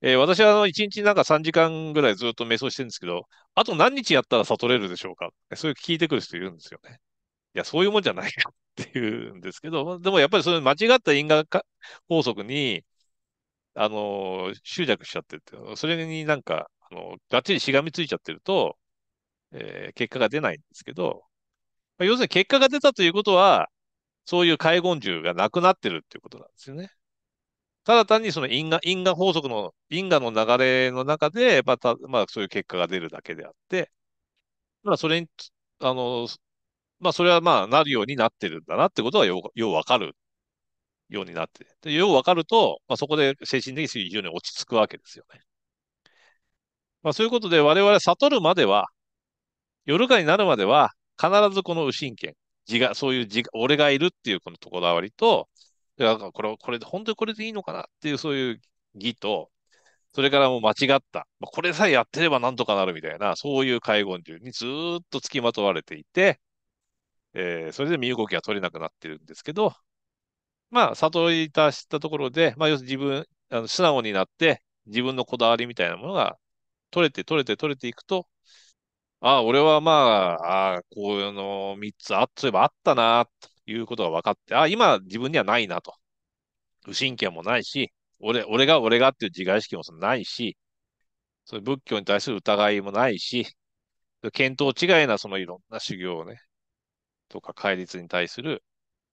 Speaker 2: えー、私はあの1日なんか3時間ぐらいずっと瞑想してるんですけど、あと何日やったら悟れるでしょうかそういう聞いてくる人いるんですよね。いや、そういうもんじゃないかっていうんですけど、でもやっぱりそれ間違った因果法則に、あの、執着しちゃってて、それになんか、あの、がっちりしがみついちゃってると、えー、結果が出ないんですけど、まあ、要するに結果が出たということは、そういう解言獣がなくなってるっていうことなんですよね。ただ単にその因果、因果法則の、因果の流れの中で、また、まあ、そういう結果が出るだけであって、まあ、それに、あの、まあ、それはまあ、なるようになってるんだなってことはよう、ようわかるようになって。で、ようわかると、まあ、そこで精神的に非常に落ち着くわけですよね。まあ、そういうことで、我々悟るまでは、夜間になるまでは、必ずこの右心権、自我、そういう自我、俺がいるっていうこのとこだわりと、で、なんかこれ、これ、本当にこれでいいのかなっていう、そういう義と、それからもう間違った。これさえやってればなんとかなるみたいな、そういう介護中にずっと付きまとわれていて、えー、それで身動きが取れなくなってるんですけど、まあ、悟りたしたところで、まあ、要するに自分、あの素直になって、自分のこだわりみたいなものが取れて取れて取れていくと、ああ、俺はまあ、ああ、こういうの3つあっといえばあったな、ということが分かって、あ、今自分にはないなと。不信権もないし、俺、俺が俺がっていう自我意識もないし、そういう仏教に対する疑いもないし、見当違いなそのいろんな修行をね、とか戒律に対する、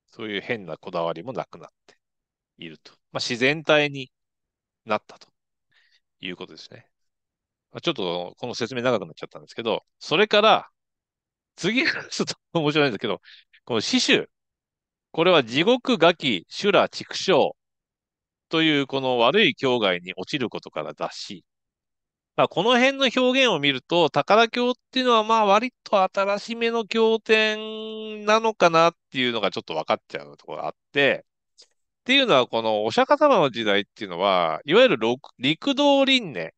Speaker 2: そういう変なこだわりもなくなっていると。まあ、自然体になったということですね。まあ、ちょっとこの説明長くなっちゃったんですけど、それから、次がちょっと面白いんですけど、この死守これは地獄ガキ、修羅、畜生というこの悪い境外に落ちることから脱し、まあ、この辺の表現を見ると、宝教っていうのはまあ割と新しめの経典なのかなっていうのがちょっと分かっちゃうところがあって、っていうのはこのお釈迦様の時代っていうのは、いわゆる陸道輪廻、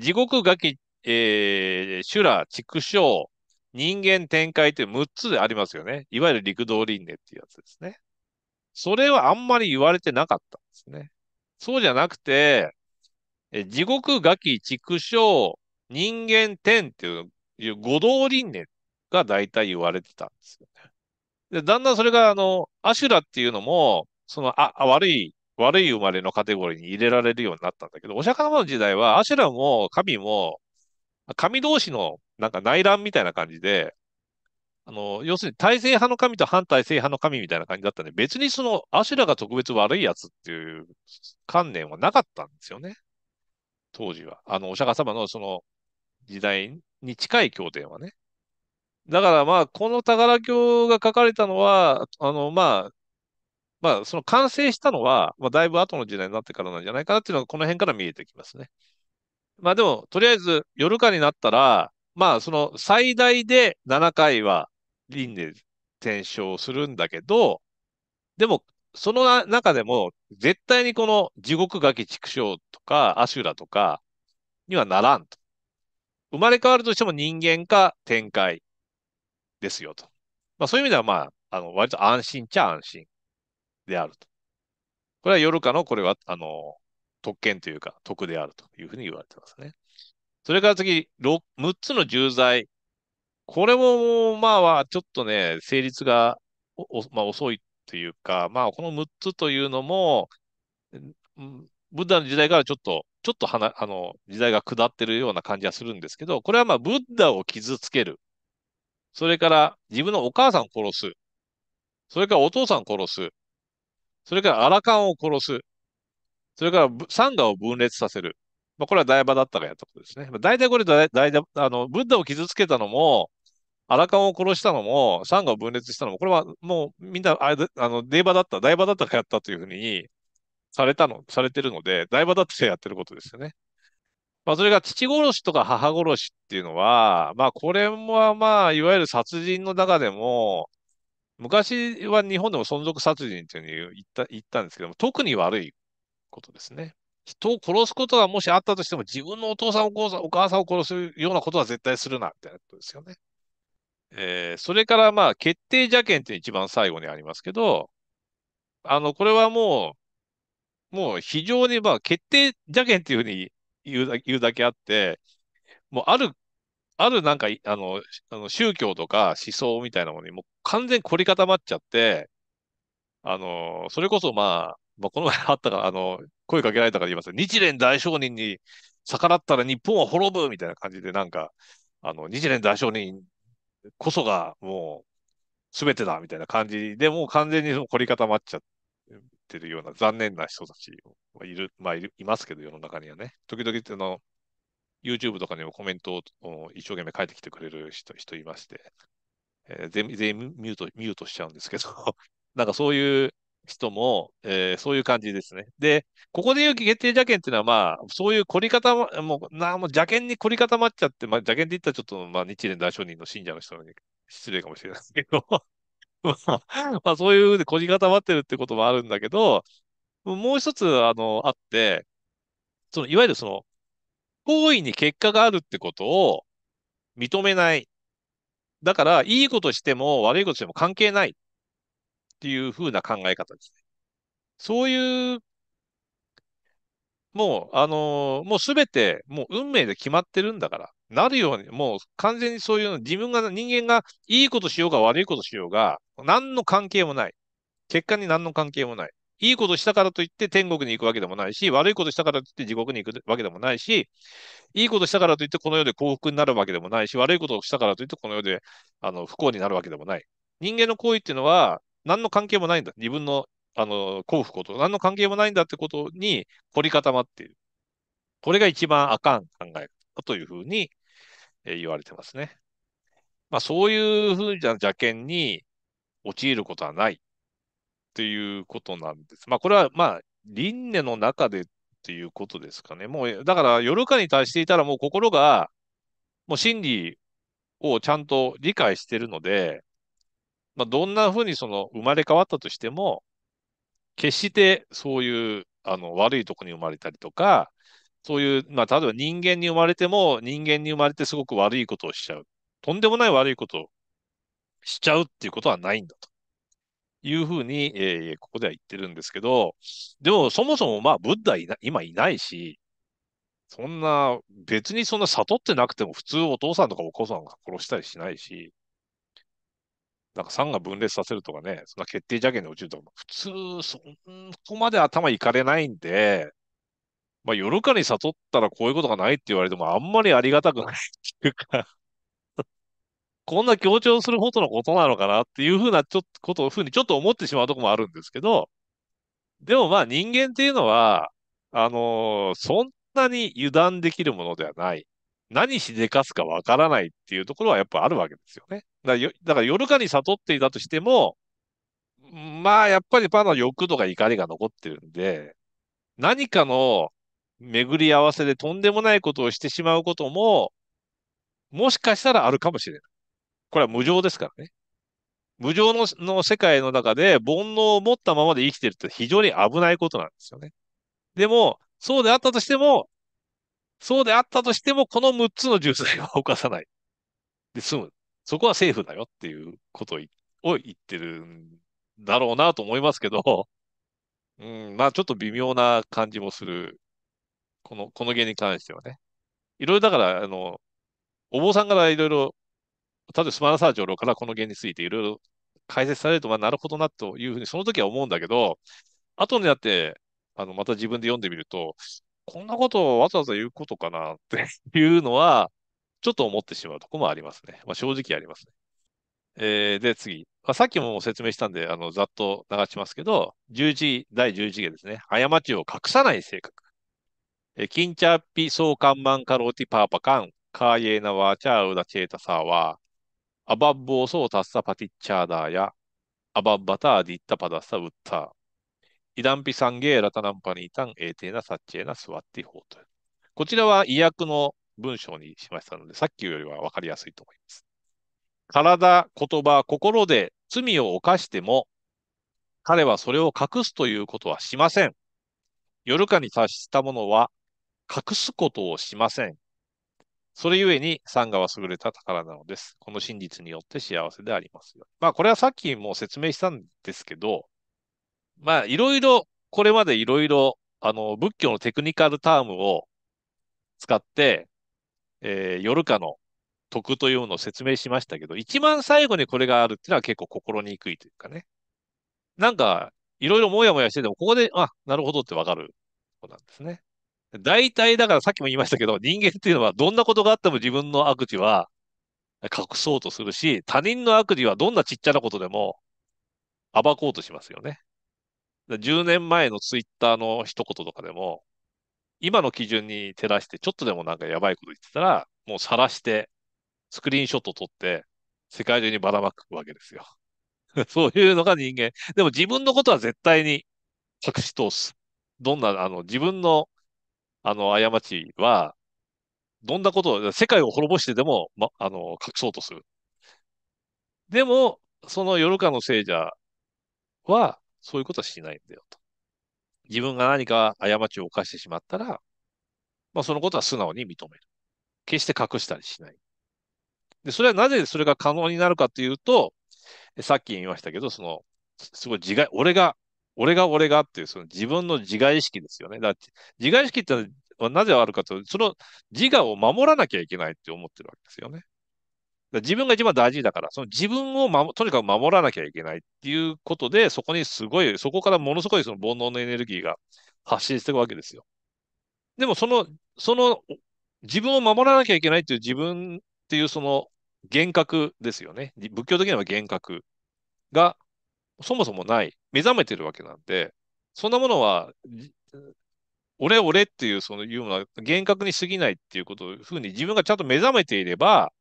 Speaker 2: 地獄ガキ、えー、修羅、畜生、人間展開って6つでありますよね。いわゆる陸道輪廻っていうやつですね。それはあんまり言われてなかったんですね。そうじゃなくて、地獄、ガキ、畜生、人間、天っていう五道輪廻が大体言われてたんですよね。で、だんだんそれが、あの、アシュラっていうのも、その、あ、悪い、悪い生まれのカテゴリーに入れられるようになったんだけど、お釈迦様の時代は、アシュラも神も神同士のなんか内乱みたいな感じで、あの、要するに体制派の神と反体制派の神みたいな感じだったんで、別にそのアシュラが特別悪いやつっていう観念はなかったんですよね。当時は。あの、お釈迦様のその時代に近い経典はね。だからまあ、この宝経が書かれたのは、あの、まあ、まあ、その完成したのは、まあ、だいぶ後の時代になってからなんじゃないかなっていうのが、この辺から見えてきますね。まあでも、とりあえず夜間になったら、まあその最大で7回は輪廻転生するんだけど、でも、その中でも絶対にこの地獄ガキ畜生とかアシュラとかにはならんと。生まれ変わるとしても人間か展開ですよと。まあそういう意味ではまあ、あの割と安心っちゃ安心であると。これは夜かの、これは、あの、特権というか、得であるというふうに言われてますね。それから次、6, 6つの重罪。これも、まあ、ちょっとね、成立がまあ、遅いというか、まあ、この6つというのも、ブッダの時代からちょっと、ちょっとはなあの時代が下ってるような感じはするんですけど、これはまあ、ブッダを傷つける。それから自分のお母さんを殺す。それからお父さんを殺す。それからアラカンを殺す。それから、サンガを分裂させる。まあ、これは台場だったらやったことですね。まあ、大体これだ、大体、あの、ブッダを傷つけたのも、荒川を殺したのも、サンガを分裂したのも、これはもうみんな、あれあの、デーバだった、台場だったらやったというふうにされたの、されてるので、台場だってやってることですよね。まあ、それが父殺しとか母殺しっていうのは、まあ、これはまあ、いわゆる殺人の中でも、昔は日本でも存続殺人っていうふうに言った言ったんですけども、特に悪いことですね。人を殺すことがもしあったとしても、自分のお父さんお母さんお母さんを殺すようなことは絶対するな、みたいなことですよね。えー、それからまあ、決定邪権って一番最後にありますけど、あの、これはもう、もう非常にまあ、決定邪権っていうふうに言うだ言うだけあって、もうある、あるなんか、あの、あの宗教とか思想みたいなものにもう完全に凝り固まっちゃって、あの、それこそまあ、まあ、この前あったから、あの、声かけられたから言います。日蓮大聖人に逆らったら日本は滅ぶみたいな感じで、なんか、あの、日蓮大聖人こそがもう全てだみたいな感じで、もう完全にその凝り固まっちゃってるような残念な人たちいる、まあいる、いますけど、世の中にはね。時々あの、YouTube とかにもコメントを一生懸命書いてきてくれる人人いまして、えー、全員ミュートミュートしちゃうんですけど、なんかそういう人も、えー、そういう感じですね。で、ここでいう決定邪剣っていうのは、まあ、そういう凝り固ま、もう、なもう邪剣に凝り固まっちゃって、まあ、邪剣って言ったらちょっと、まあ、日蓮大聖人の信者の人に 失礼かもしれないですけど、まあ、まあ、そういうふうに凝り固まってるってこともあるんだけど、もう一つ、あの、あって、その、いわゆるその、行為に結果があるってことを認めない。だから、いいことしても悪いことしても関係ないっっていう風な考え方ですね。そういう、もう、あのー、もうすべて、もう運命で決まってるんだから、なるように、もう完全にそういうの、自分が、人間がいいことしようが悪いことしようが、何の関係もない。結果に何の関係もない。いいことしたからといって天国に行くわけでもないし、悪いことしたからといって地獄に行くわけでもないし、いいことしたからといってこの世で幸福になるわけでもないし、悪いことをしたからといってこの世であの不幸になるわけでもない。人間の行為っていうのは、何の関係もないんだ。自分の、あの、幸福こと何の関係もないんだってことに凝り固まっている。これが一番あかん考え方というふうに、え言われてますね。まあ、そういうふうな邪険に陥ることはないっていうことなんです。まあ、これは、まあ、輪廻の中でっていうことですかね。もう、だから、夜かに達していたら、もう心が、もう真理をちゃんと理解しているので、まあ、どんなふうにその生まれ変わったとしても、決してそういうあの悪いとこに生まれたりとか、そういう、まあ、例えば人間に生まれても、人間に生まれてすごく悪いことをしちゃう。とんでもない悪いことをしちゃうっていうことはないんだと。いうふうに、えー、ここでは言ってるんですけど、でもそもそもまあ、ブッダいな今いないし、そんな、別にそんな悟ってなくても普通お父さんとかお子さんが殺したりしないし、なんか酸が分裂させるとかね、そんな決定邪険に落ちるとか、普通、そこまで頭いかれないんで、まあ、夜かに悟ったらこういうことがないって言われても、あんまりありがたくないっていうかこんな強調するほどのことなのかなっていうふうなちょっと、ことをふうにちょっと思ってしまうとこもあるんですけど、でもまあ人間っていうのは、あのー、そんなに油断できるものではない。何しでかすかわからないっていうところはやっぱあるわけですよね。だよだから夜かに悟っていたとしても、まあやっぱりパンの欲とか怒りが残ってるんで、何かの巡り合わせでとんでもないことをしてしまうことも、もしかしたらあるかもしれない。これは無常ですからね。無常のの世界の中で煩悩を持ったままで生きてるって非常に危ないことなんですよね。でも、そうであったとしても、そうであったとしても、この6つの重罪は犯さない。で済む。そこはセーフだよっていうことを言ってるんだろうなと思いますけど、うん、まあちょっと微妙な感じもする。この、この件に関してはね。いろいろだから、あの、お坊さんからいろいろ、例えばスマラサーチョロからこの件についていろいろ解説されると、まあなるほどなというふうにその時は思うんだけど、後になって、あの、また自分で読んでみると、こんなことをわざわざ言うことかなっていうのは、ちょっと思ってしまうとこもありますね。まあ、正直ありますね。えー、で、次。まあ、さっきも説明したんで、あの、ざっと流しますけど、十字、第11下ですね。過ちを隠さない性格。え、金チャッピソーカンマンカローティパーパカン、カーイエナワーチャーウダチェータサーワー、アバッボーソータッサパティッチャーダーや、アバッバターディッタパダッサウッター、イダンピサンゲーラタナンパニータンエーテーナサッチェーナスワッティホート。こちらは医薬の文章にしましたので、さっきよりは分かりやすいと思います。体、言葉、心で罪を犯しても、彼はそれを隠すということはしません。夜間に達したものは隠すことをしません。それゆえに、サンガは優れた宝なのです。この真実によって幸せでありますよ。まあ、これはさっきも説明したんですけど、まあ、いろいろ、これまでいろいろ、あの、仏教のテクニカルタームを使って、えー、夜かの徳というのを説明しましたけど、一番最後にこれがあるっていうのは結構心にくいというかね。なんか、いろいろもやもやしてても、ここで、あ、なるほどってわかることなんですね。大体、だからさっきも言いましたけど、人間っていうのはどんなことがあっても自分の悪事は隠そうとするし、他人の悪事はどんなちっちゃなことでも暴こうとしますよね。10年前のツイッターの一言とかでも、今の基準に照らして、ちょっとでもなんかやばいこと言ってたら、もう晒して、スクリーンショット撮って、世界中にばらまくわけですよ。そういうのが人間。でも自分のことは絶対に隠し通す。どんな、あの、自分の、あの、過ちは、どんなことを、世界を滅ぼしてでも、ま、あの、隠そうとする。でも、その夜間の聖者は、そういうことはしないんだよと。自分が何か過ちを犯してしまったら、まあ、そのことは素直に認める。決して隠したりしない。で、それはなぜそれが可能になるかというと、さっき言いましたけど、その、すごい自害、俺が、俺が俺がっていう、その自分の自害意識ですよね。だって、自害意識ってのはなぜあるかというと、その自我を守らなきゃいけないって思ってるわけですよね。自分が一番大事だから、その自分を、とにかく守らなきゃいけないっていうことで、そこにすごい、そこからものすごいその煩悩のエネルギーが発信していくわけですよ。でもその、その、自分を守らなきゃいけないっていう自分っていうその幻覚ですよね。仏教的には幻覚がそもそもない、目覚めてるわけなんで、そんなものは、俺、俺っていう、そのいうのは幻覚に過ぎないっていうことを、ふうに自分がちゃんと目覚めていれば、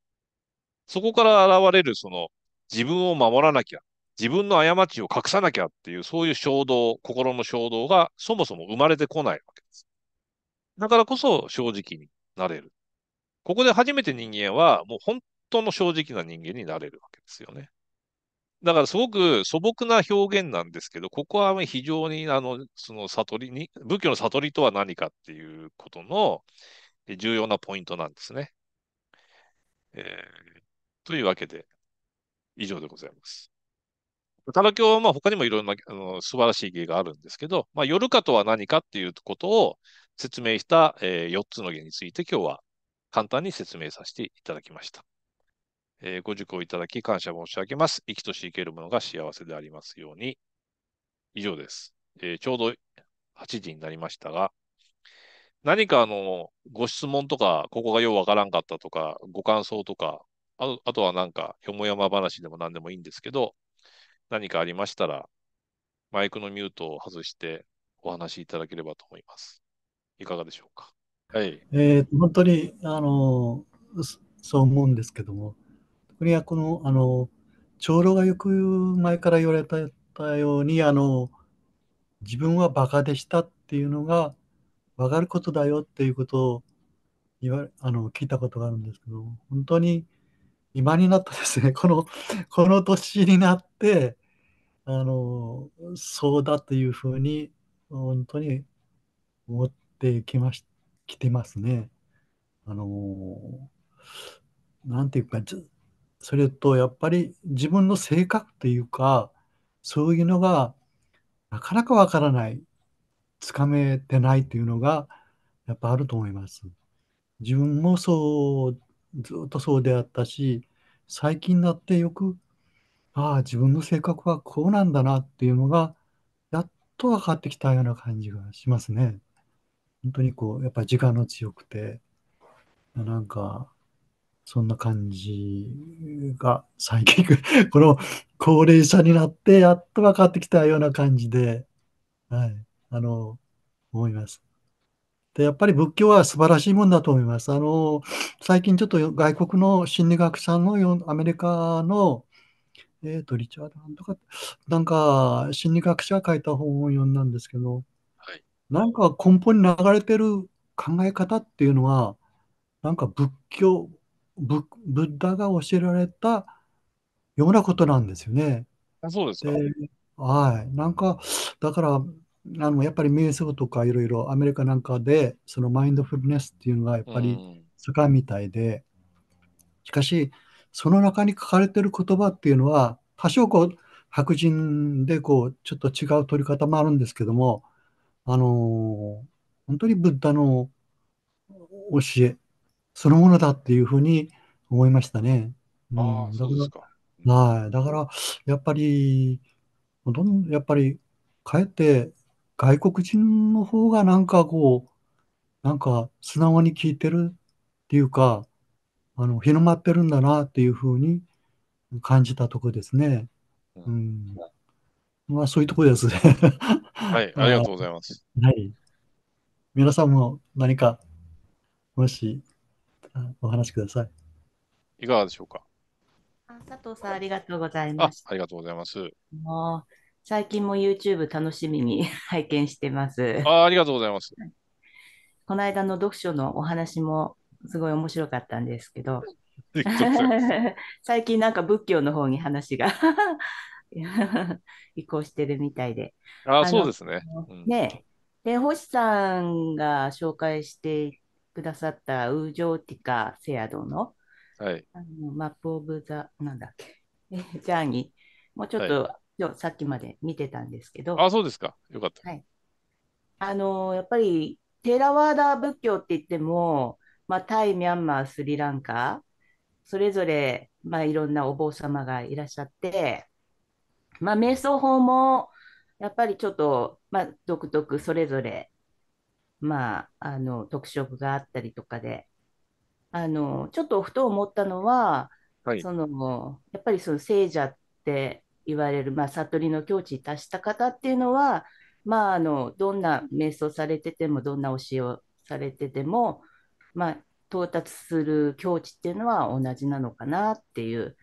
Speaker 2: そこから現れるその自分を守らなきゃ、自分の過ちを隠さなきゃっていう、そういう衝動、心の衝動がそもそも生まれてこないわけです。だからこそ正直になれる。ここで初めて人間はもう本当の正直な人間になれるわけですよね。だからすごく素朴な表現なんですけど、ここは非常にあのその悟りに、仏教の悟りとは何かっていうことの重要なポイントなんですね。えーというわけで、以上でございます。た舞伎はまあ他にもいろんなあの素晴らしい芸があるんですけど、まあ、夜かとは何かっていうことを説明した、えー、4つの芸について今日は簡単に説明させていただきました。えー、ご受講いただき感謝申し上げます。生きとし生けるものが幸せでありますように。以上です。えー、ちょうど8時になりましたが、何かあの、ご質問とか、ここがようわからんかったとか、ご感想とか、あとあとはなんか、ょもやま話でも何でもいいんですけど、何かありましたら、マイクのミュートを外してお話しいただければと思います。いかがでしょうか。はい。
Speaker 3: えー、本当に、あの、そう思うんですけども、特にこの、あの、長老が行く前から言われたように、あの、自分はバカでしたっていうのが分かることだよっていうことを言わあの聞いたことがあるんですけど、本当に今になったですね、この、この年になって、あの、そうだというふうに、本当に思ってきまし、来てますね。あの、なんていうか、それとやっぱり自分の性格というか、そういうのがなかなかわからない、つかめてないというのが、やっぱあると思います。自分もそうずっとそうであったし、最近になってよく、ああ、自分の性格はこうなんだなっていうのが、やっと分かってきたような感じがしますね。本当にこう、やっぱり時間の強くて、なんか、そんな感じが最近、この高齢者になってやっと分かってきたような感じで、はい、あの、思います。で、やっぱり仏教は素晴らしいもんだと思います。あの、最近ちょっと外国の心理学者のアメリカの、えっ、ー、と、リチャードなんとか、なんか心理学者が書いた本を読んだんですけど、はい、なんか根本に流れてる考え方っていうのは、なんか仏教、ブッダが教えられたようなことなんですよね。あそうですか。はい。なんか、だから、あのやっぱり瞑想とかいろいろアメリカなんかでそのマインドフルネスっていうのがやっぱり盛んみたいで、しかしその中に書かれてる言葉っていうのは多少こう白人でこうちょっと違う取り方もあるんですけどもあの本当にブッダの教えそのものだっていうふうに思いましたね。うん、だからはい、だからやっぱりどんやっぱりかえって外国人の方がなんかこう、なんか素直に聞いてるっていうか、あの、広まってるんだなっていうふうに感じたとこですね。うん。まあ、そういうとこですね。はい、ありがとうございます。はい。皆さ
Speaker 2: んも何か、
Speaker 3: もし、お話しください。
Speaker 2: いかがでしょうか。
Speaker 4: 佐藤さん、ありがとうございます。
Speaker 2: ありがとうございます。
Speaker 4: もう最近も YouTube 楽しみに 拝見してます。
Speaker 2: あありがとうございます。
Speaker 4: この間の読書のお話もすごい面白かったんですけど、最近なんか仏教の方に話が 移行してるみたいで。ああそうです
Speaker 2: ね。
Speaker 1: うん、ね
Speaker 4: で、星さんが紹介してくださったウージョーティカ・セアドの、はい。あのマップ・オブ・ザ、なんだっけ、えジャーニー、もうちょっはい。とさっきまで見てたんですけど、
Speaker 2: あ、そうですか。よかった。はい。
Speaker 4: あのーやっぱりテラワーダ仏教って言っても、まあ、タイ、ミャンマー、スリランカ、それぞれ、まあ、いろんなお坊様がいらっしゃって、まあ、瞑想法もやっぱりちょっと、まあ、独特それぞれ、まあ、あの特色があったりとかで、あのちょっとふと思ったのは、はい。そのやっぱりその聖者って言われる、まあ、悟りの境地に達した方っていうのは、まあ、あのどんな瞑想されててもどんな教えをされてても、まあ、到達する境地っていうのは同じなのかなっていう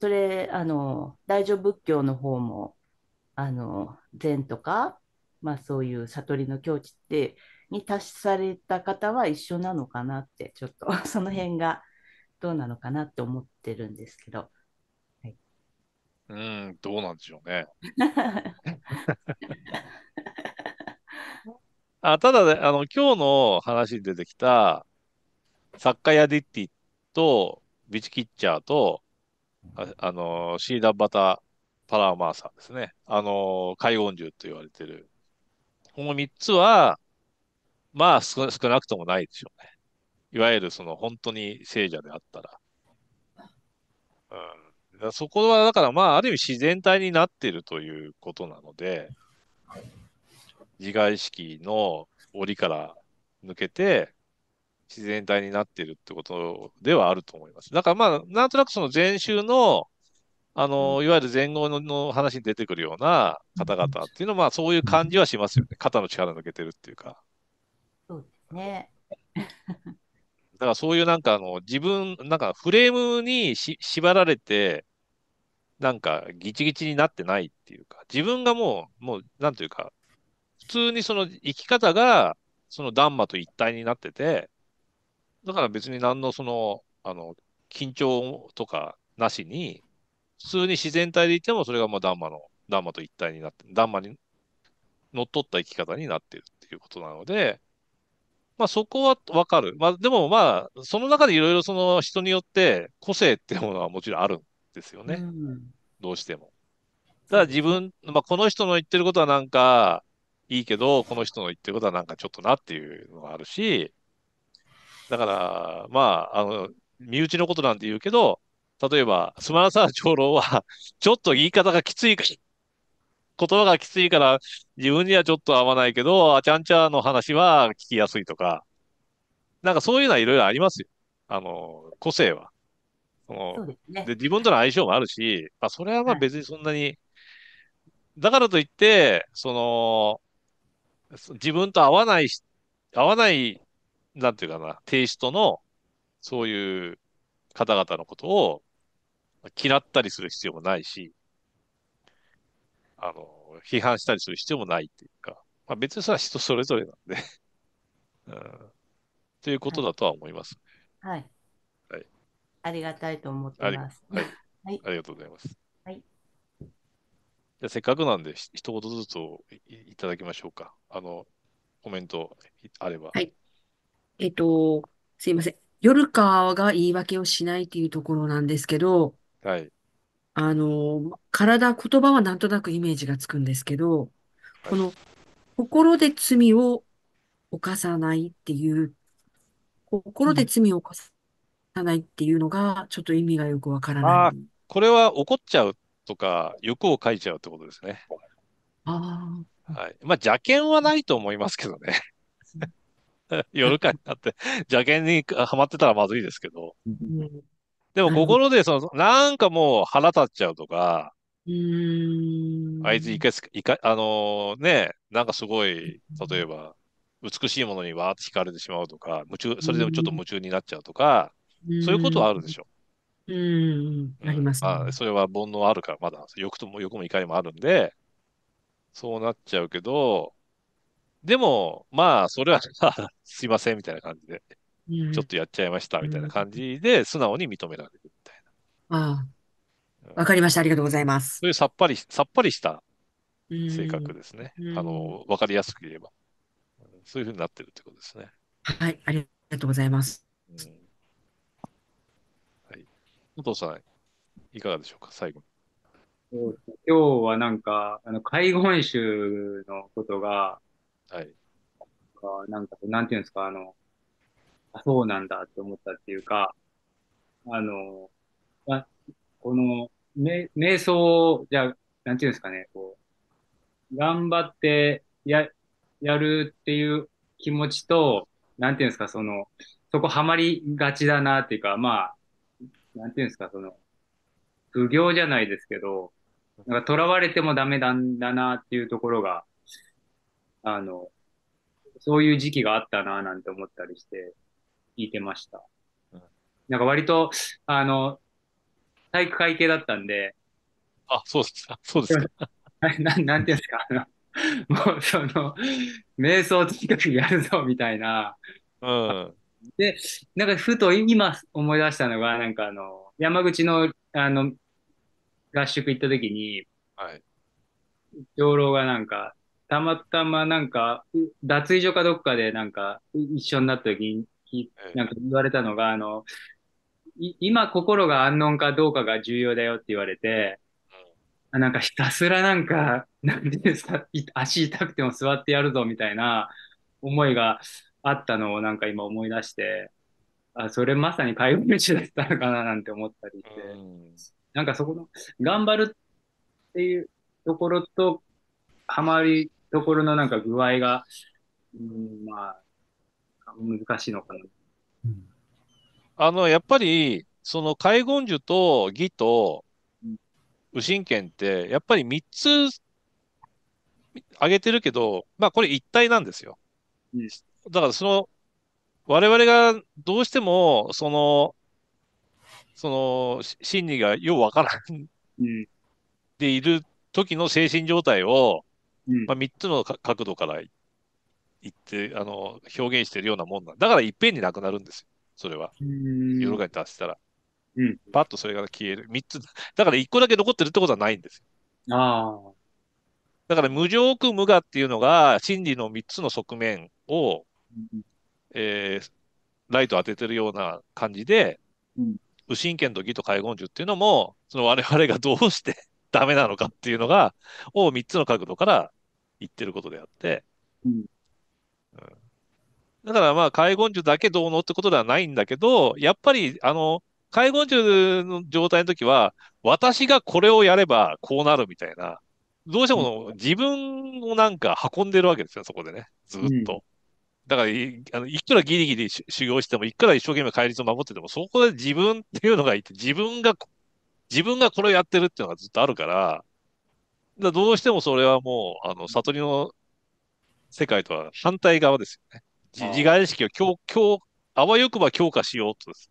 Speaker 4: それあの大乗仏教の方もあの禅とか、まあ、そういう悟りの境地ってに達された方は一緒なのかなってちょっとその辺がどうなのかなって思ってるんですけど。
Speaker 2: うん、どうなんでしょうね。あただね、あの、今日の話に出てきた、サッカヤディッティと、ビチキッチャーと、あ、あのシーダバタパラーマーサーですね。あの海音獣と言われてる。この3つは、まあ少、少なくともないでしょうね。いわゆる、その、本当に聖者であったら。うん。そこはだからまあ、ある意味自然体になってるということなので、自害意識の檻から抜けて、自然体になってるってことではあると思います。だからまあ、なんとなくその前週の、あの、いわゆる前後の話に出てくるような方々っていうのは、まあそういう感じはしますよね。肩の力抜けてるっていうか。
Speaker 4: そうですね。だ
Speaker 2: からそういうなんかあの、自分、なんかフレームに縛られて、なんかギチギチになってないっていうか、自分がもう、もう、なんというか、普通にその生き方が、そのダンマと一体になってて、だから別に何のその、あの、緊張とかなしに、普通に自然体でいても、それがもうダンマの、ダンマと一体になって、ダンマにのっとった生き方になってるっていうことなので、まあそこはわかる。まあでもまあ、その中でいろいろその人によって個性っていうものはもちろんあるんですよね。うん、どうしても。ただ自分、まあ、この人の言ってることはなんかいいけど、この人の言ってることはなんかちょっとなっていうのがあるし、だから、まあ、あの、身内のことなんて言うけど、例えば、スマラサー長老は、ちょっと言い方がきついか、言葉がきついから、自分にはちょっと合わないけど、あちゃんちゃの話は聞きやすいとか、なんかそういうのはいろいろありますよ。あの、個性は。そうですね。で、自分との相性もあるし、まあ、それはまあ別にそんなに、はい、だからといって、その、自分と合わない、合わない、なんていうかな、テイストの、そういう方々のことを嫌ったりする必要もないし、あの、批判したりする必要もないっていうか、まあ別にそれは人それぞれなんで うん、ということだとは思います、ね。
Speaker 4: はい。ありがたいと思ってます。はい、はい、
Speaker 2: ありがとうございます。
Speaker 4: はい。じ
Speaker 2: ゃせっかくなんで、一言ずつをいただきましょうか。あの、コメントあれば。はい。
Speaker 4: えっ、と、すいません。夜川が言い訳をしないというところなんですけど、はい。あの、体、言葉はなんとなくイメージがつくんですけど、はい、この、心で罪を犯さないっていう、心で罪を犯ささないっていうのが、ちょっと意味がよくわからなああ、
Speaker 2: い。これは怒っちゃうとか、欲を書いちゃうってことですね。ああ、はい。まあ、邪険はないと思いますけどね。夜会になって、邪険にはまってたらまずいですけど。でもなるほど。心で、その、なんかもう腹立っちゃうとか、あいついかいか、あのーね、なんかすごい、例えば、美しいものにわーって惹かれてしまうとか、夢中、それでもちょっと夢中になっちゃうとか、そういうことはあるでしょ
Speaker 1: う。うん、あります、ね、まあ。
Speaker 2: それは煩悩あるから、まだ欲とも欲も怒りもあるんで、そうなっちゃうけど、でも、まあ、それは すいませんみたいな感じで、ちょっとやっちゃいましたみたいな感じで、素直に認められるみたい
Speaker 4: な。ああ、わかりました。ありがとうございます。
Speaker 2: そういうさっぱり、さっぱりした性格ですね。あの、わかりやすく言えば。そういうふうになってるってことですね。
Speaker 4: はい、ありがとうございます。
Speaker 1: お父さん、いかがでしょうか、最後に。今日はなんか、あの、護軍集のことが、はい。なんか、なんていうんですか、あの、あ、そうなんだって思ったっていうか、あの、あこの、め、瞑想、じゃなんていうんですかね、こう、頑張ってや、やるっていう気持ちと、なんていうんですか、その、そこハマりがちだなっていうか、まあ、なんていうんですか、その、不行じゃないですけど、なんか囚われてもダメなんだなっていうところが、あの、そういう時期があったななんて思ったりして、聞いてました。なんか割と、あの、体育会系だったんで。あ、そうです。か、そうですか。ななんていうんですか、あの、もうその、瞑想とにかくやるぞみたいな、うん。で、なんかふと今思い出したのが、なんかあの、山口の、あの、合宿行った時に、はい。長老がなんか、たまたまなんか、脱衣所かどっかでなんか、一緒になった時に、なんか言われたのが、あの、今心が安穏かどうかが重要だよって言われて、なんかひたすらなんか、なんていうんですか、足痛くても座ってやるぞみたいな思いがあったのをなんか今思い出して、あ、それまさに介護飯だったのかななんて思ったりして、うん、なんかそこの、頑張るっていうところと、ハマりところのなんか具合が、うん、まあ、
Speaker 2: 難しいのかな。うん、あの、やっぱり、その、海軍樹と義と、右心剣って、やっぱり3つ挙げてるけど、まあこれ一体なんですよ。ですだからその、我々がどうしても、その、その、心理がようわからん、うん、でいる時の精神状態を、うん、まあ、3つの角度から言ってあの表現してるようなもんなんだからいっぺんになくなるんですよそれは
Speaker 1: 世の中
Speaker 2: に達したら、うん、パッとそれが消える3つだから1個だけ残ってるってことはないんですよあだから無常空無我っていうのが真理の3つの側面をえー、ライト当ててるような感じで、右心剣と義と解言樹っていうのも、その我々がどうして ダメなのかっていうのが、を3つの角度から言ってることであって、うん、だからまあ、解言樹だけどうのってことではないんだけど、やっぱり、あの、解言樹の状態の時は、私がこれをやればこうなるみたいな、どうしても自分をなんか運んでるわけですよ、そこでね、ずっと。だからい、あのいくらギリギリ修行しても、いくら一生懸命戒律を守ってても、そこで自分っていうのがいて、自分が、自分がこれをやってるっていうのがずっとあるから、だどうしてもそれはもう、あの、悟りの世界とは反対側ですよね。自我意識を強、強、あわよくば強化しようとし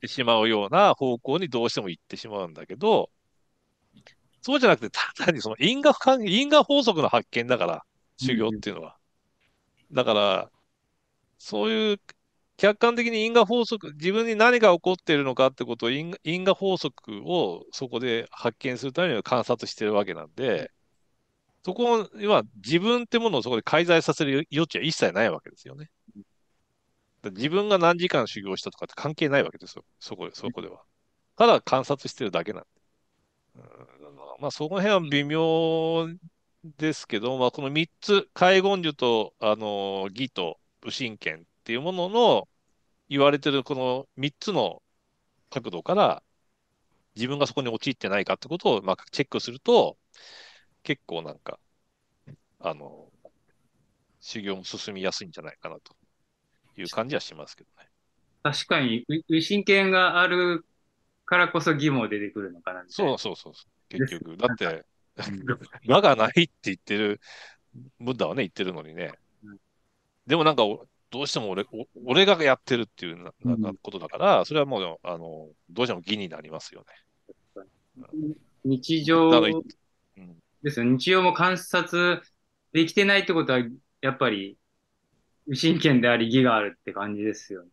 Speaker 2: てしまうような方向にどうしても行ってしまうんだけど、そうじゃなくて、ただにその因果因果法則の発見だから、修行っていうのは。だから、そういう客観的に因果法則、自分に何が起こっているのかってことを因果法則をそこで発見するためには観察してるわけなんで、そこは自分ってものをそこで介在させる余地は一切ないわけですよね。自分が何時間修行したとかって関係ないわけですよ、そこそこでは。ただ観察してるだけなんで。うん、まあ、その辺は微妙ですけど、まあ、この3つ、海言流と、あの、義と、右神剣っていうものの、言われてるこの3つの角度から、自分がそこに陥ってないかってことを、まあ、チェックすると、結構なんか、あの、修行も進みやすいんじゃないかなという感じはしますけどね。確かに、右神権があるからこそ義も出てくるのかなそうそうそう。結局。だって、我がないって言ってる、ブッダはね、言ってるのにね。でもなんか、どうしても俺俺がやってるっていうななことだから、それはもうあの、どうしても義になりますよ
Speaker 1: ね。日常ですよ、日常も観察できてないってことは、やっぱり、無
Speaker 2: 神権であり義があるって感じですよね。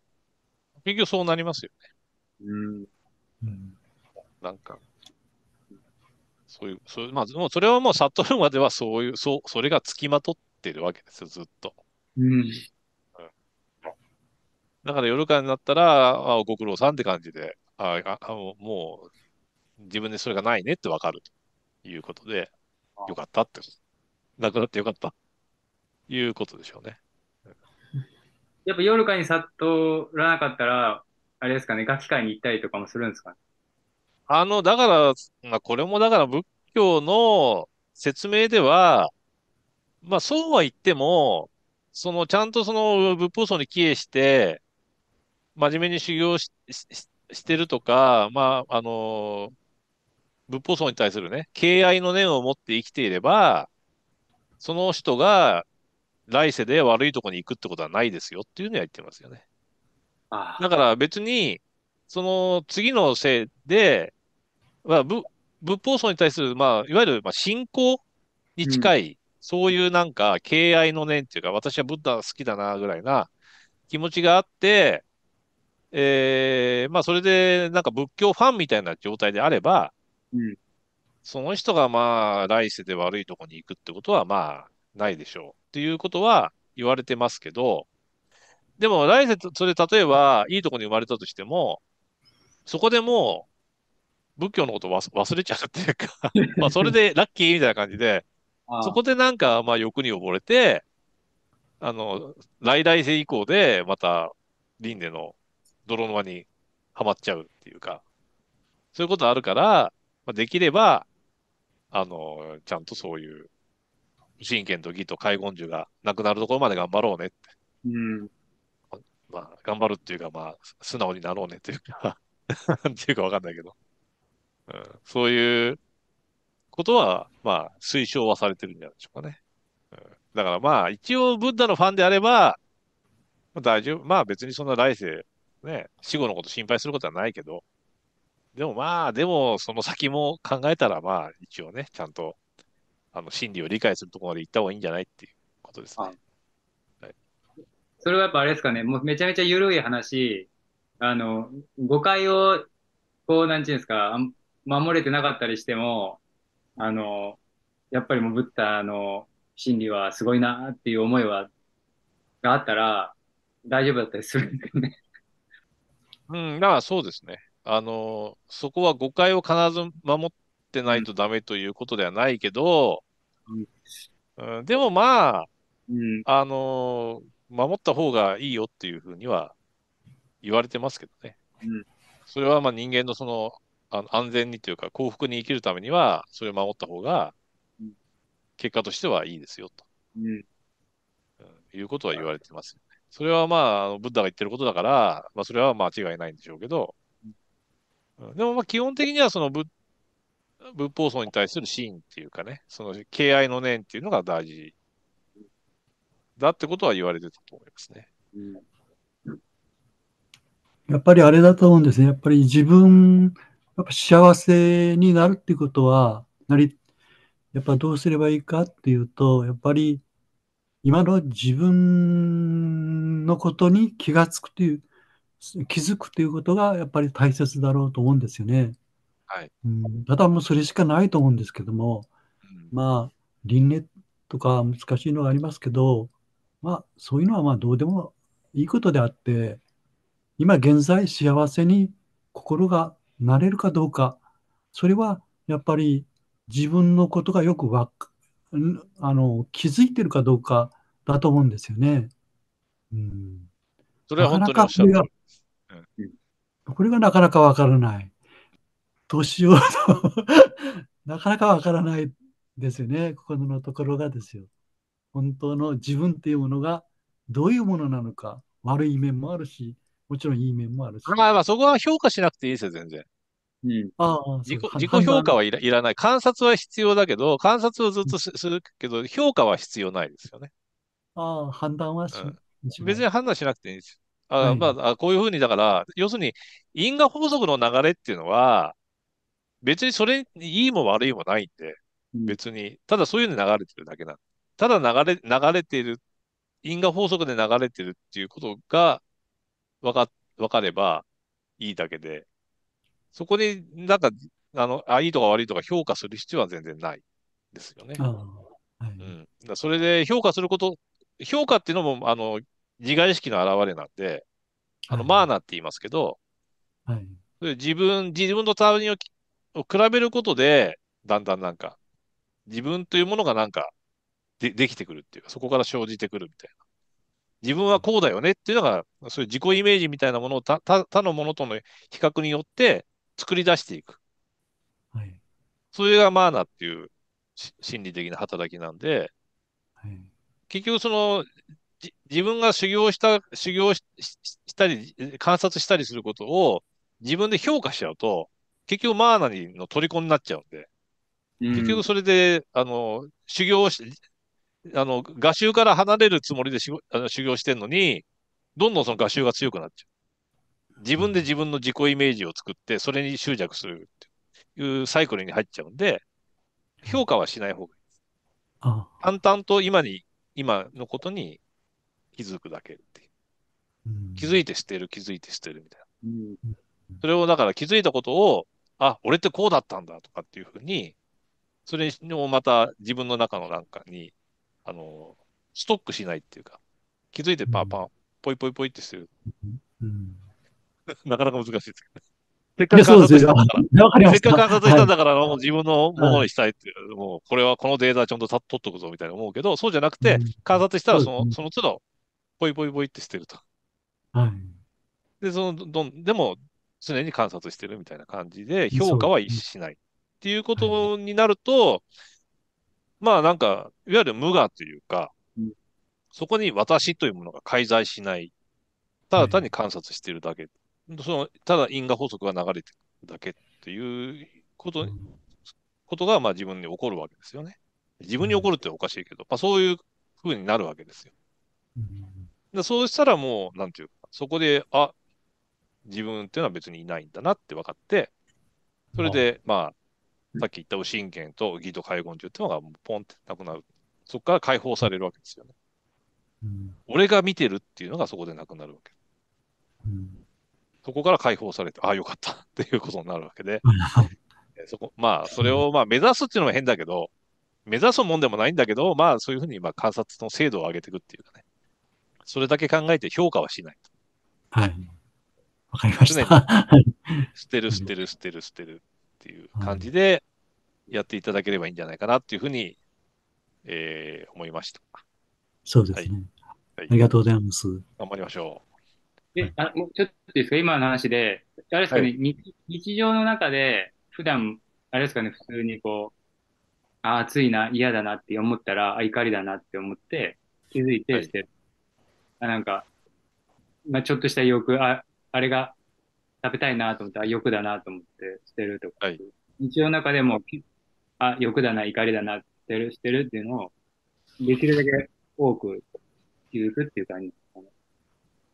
Speaker 2: 結局そうなりますよね。うん。なんか、そういう、そまあ、もうそれはもう悟るまではそういう、そう、それがつきまとってるわけですよ、ずっと。うん。だから夜間になったら、あご苦労さんって感じで、ああもう、自分でそれがないねってわかるということで、よかったって。なくなってよかった。いうことでしょうね。
Speaker 1: やっぱ夜間に悟らなかったら、あれですかね、楽器会に行ったりとか
Speaker 2: もするんですかね。あの、だから、まあ、これもだから仏教の説明では、まあ、そうは言っても、その、ちゃんとその、仏法僧に帰依して、真面目に修行ししてるとか、まあ、あの、仏法僧に対するね、敬愛の念を持って生きていれば、その人が来世で悪いとこに行くってことはないですよっていうのは言ってますよね。だから別に、その次のせいで、まあ、仏法僧に対する、まあ、いわゆる、まあ、信仰に近い、うん、そういうなんか敬愛の念っていうか、私はブッダ好きだなぐらいな気持ちがあって、えー、まあそれでなんか仏教ファンみたいな状態であれば、うん、その人がまあ来世で悪いとこに行くってことはまあないでしょうっていうことは言われてますけど、でも来世、それ例えばいいとこに生まれたとしても、そこでもう仏教のこと忘れちゃうっていうか まあそれでラッキーみたいな感じで、そこでなんかまあ欲に溺れて、あの、来来世以降でまた輪廻の泥沼にはまっちゃうっていうか、そういうことあるから、まあ、できれば、あの、ちゃんとそういう、神剣と義と海言獣がなくなるところまで頑張ろうねって。うん。まあ、頑張るっていうか、まあ、素直になろうねっていうかっ ていうかわかんないけど。そういうことは、まあ、推奨はされてるんじゃないでしょうかね。うん、だからまあ、一応、ブッダのファンであれば、まあ、大丈夫。まあ、別にそんな来世、ね、死後のこと心配することはないけど、でもまあ、でも、その先も考えたら、まあ、一応ね、ちゃんと、あの、真理を理解するところまで行った方がいいんじゃないっていうことですね。
Speaker 1: それはやっぱあれですかね、もうめちゃめちゃ緩い話、あの、誤解を、こう、なんていうんですか、守れてなかったりしても、あの、やっぱりもうブッダの心理はすごいなっていう思いは、があった
Speaker 2: ら、大丈夫だったりするんでよね。うん、まあそうですね。あの、そこは誤解を必ず守ってないとダメということではないけど、うん、うん、でもまあ、うん、あの、守った方がいいよっていうふうには言われてますけどね。うん、それはまあ人間のそのあの安全にというか幸福に生きるためには、それを守った方が、結果としてはいいですよ、と、うん、いうことは言われてますよね。それはまあ、あのブッダが言ってることだから、まあ、それは間違いないんでしょうけど、うん、でもまあ基本的にはその仏仏法僧に対するシーンっていうかね、その敬愛の念っていうのが大事だってことは言われてたと思いますね。うん
Speaker 3: やっぱりあれだと思うんですね。やっぱり自分やっぱ幸せになるってことは、なり、やっぱどうすればいいかっていうと、やっぱり今の自分のことに気がつくという、気づくということがやっぱり大切だろうと思うんですよね。はい。うん、ただもうそれしかないと思うんですけども、うん、まあ、輪廻とか難しいのがありますけど、まあ、そういうのはまあどうでもいいことであって、今現在幸せに心がなれるかどうか、それはやっぱり自分のことがよくわあの気づいてるかどうかだと思うんですよね。う
Speaker 2: ん、そ
Speaker 1: れ
Speaker 3: は本当におっしゃるなかなかこれが、うん、これがなかなかわからない。年を なかなかわからないですよね。ここのところがですよ。本当の自分っていうものがどういうものなのか、悪い面もあるし、もちろんいい面もあるし。
Speaker 2: まあまあ、そこは評価しなくていいですよ、全然。うん、ああ自己自己評価はいらいらない。観察は必要だけど、観察をずっとす,、るけど、評価は必要ないですよね。
Speaker 3: ああ、判断はし、うん、
Speaker 2: 別に判断しなくていいんですよ。あ、はい、まあ、こういうふうに、だから、要するに、因果法則の流れっていうのは、別にそれ、いいも悪いもないんで、別に、ただそういうの流れてるだけなただ流れ、流れている、因果法則で流れてるっていうことが、わか、わかればいいだけで、そこで、なんか、あの、あ、いいとか悪いとか評価する必要は全然ないですよね。はい、うん。だそれで評価すること、評価っていうのも、あの、自我意識の表れなんで、あの、はい、マーナって言いますけど、はい、自分、自分の他人をを比べることで、だんだんなんか、自分というものがなんかで、できてくるっていうか、そこから生じてくるみたいな。自分はこうだよねっていうのが、そういう自己イメージみたいなものを他他のものとの比較によって作り出していく。はい、それがマーナっていう心理的な働きなんで、はい、結局その、自分が修行した、修行したり、観察したりすることを自分で評価しちゃうと、結局マーナの虜になっちゃうんで、結局それで、あの、修行し、あの、画集から離れるつもりでしあの修行してんのに、どんどんその画集が強くなっちゃう。自分で自分の自己イメージを作って、それに執着するっていうサイクルに入っちゃうんで、評価はしない方がいいです。ああ淡々と今に、今のことに気づくだけっていう。うん、気づいて捨てる、気づいて捨てるみたいな。うん、それをだから気づいたことを、あ、俺ってこうだったんだとかっていうふうに、それをまた自分の中のなんかにあの、ストックしないっていうか、気づいてパンパン、うん、ポイポイポイってする。うん、なかなか難しいですけどね。せっかく観察したんだから、せっかく観察したんだから、もう自分のものにしたいっていう、はい、もうこれはこのデータちゃんと取っとくぞみたいな思うけど、そうじゃなくて、観察したらその、うん、その都度、ポイポイポイってしてると。はい。で、その、どん、でも、常に観察してるみたいな感じで、評価はしないっていうことになると、まあなんか、いわゆる無我というか、そこに私というものが介在しない。ただ単に観察しているだけ。はい、そのただ因果法則が流れてるだけっていうことことがまあ自分に起こるわけですよね。自分に起こるっておかしいけど、まあ、そういうふうになるわけですよ。でそうしたらもう、なんていうか、そこで、あ、自分っていうのは別にいないんだなって分かって、それで、まあ、さっき言った右心源と義と介言っていうのがポンってなくなる。そこから解放されるわけですよね。うん、俺が見てるっていうのがそこでなくなるわけ。うん、そこから解放されて、ああ、よかったっていうことになるわけで。そこまあ、それをまあ目指すっていうのも変だけど、目指すもんでもないんだけど、まあ、そういうふうにまあ観察の精度を上げていくっていうかね。それだけ考えて評価はしない
Speaker 1: と。はい。わかりました。
Speaker 2: 捨 てる、捨てる、捨てる、捨てる。っていう感じでやっていただければいいんじゃないかなっていうふうに、はい、えー、思いました。
Speaker 3: そうですね、はい。ありがとうございます。
Speaker 2: 頑張りましょう。で、あ、もうちょっとですか、今の話で、あれですかね、はい、日
Speaker 1: 日常の中で、普段、あれですかね、普通にこう、あ暑いな、嫌だなって思ったら、あ、怒りだなって思って、気づいてして、はい、あなんか、まあ、ちょっとした欲、あ、あれが食べたいなと思って、あ、欲だなと思って捨てるとか、はい、日常の中でも、あ、欲だな、怒りだな、捨てる、捨てるっていうのを、できるだけ多く気づくっていう感じですかね。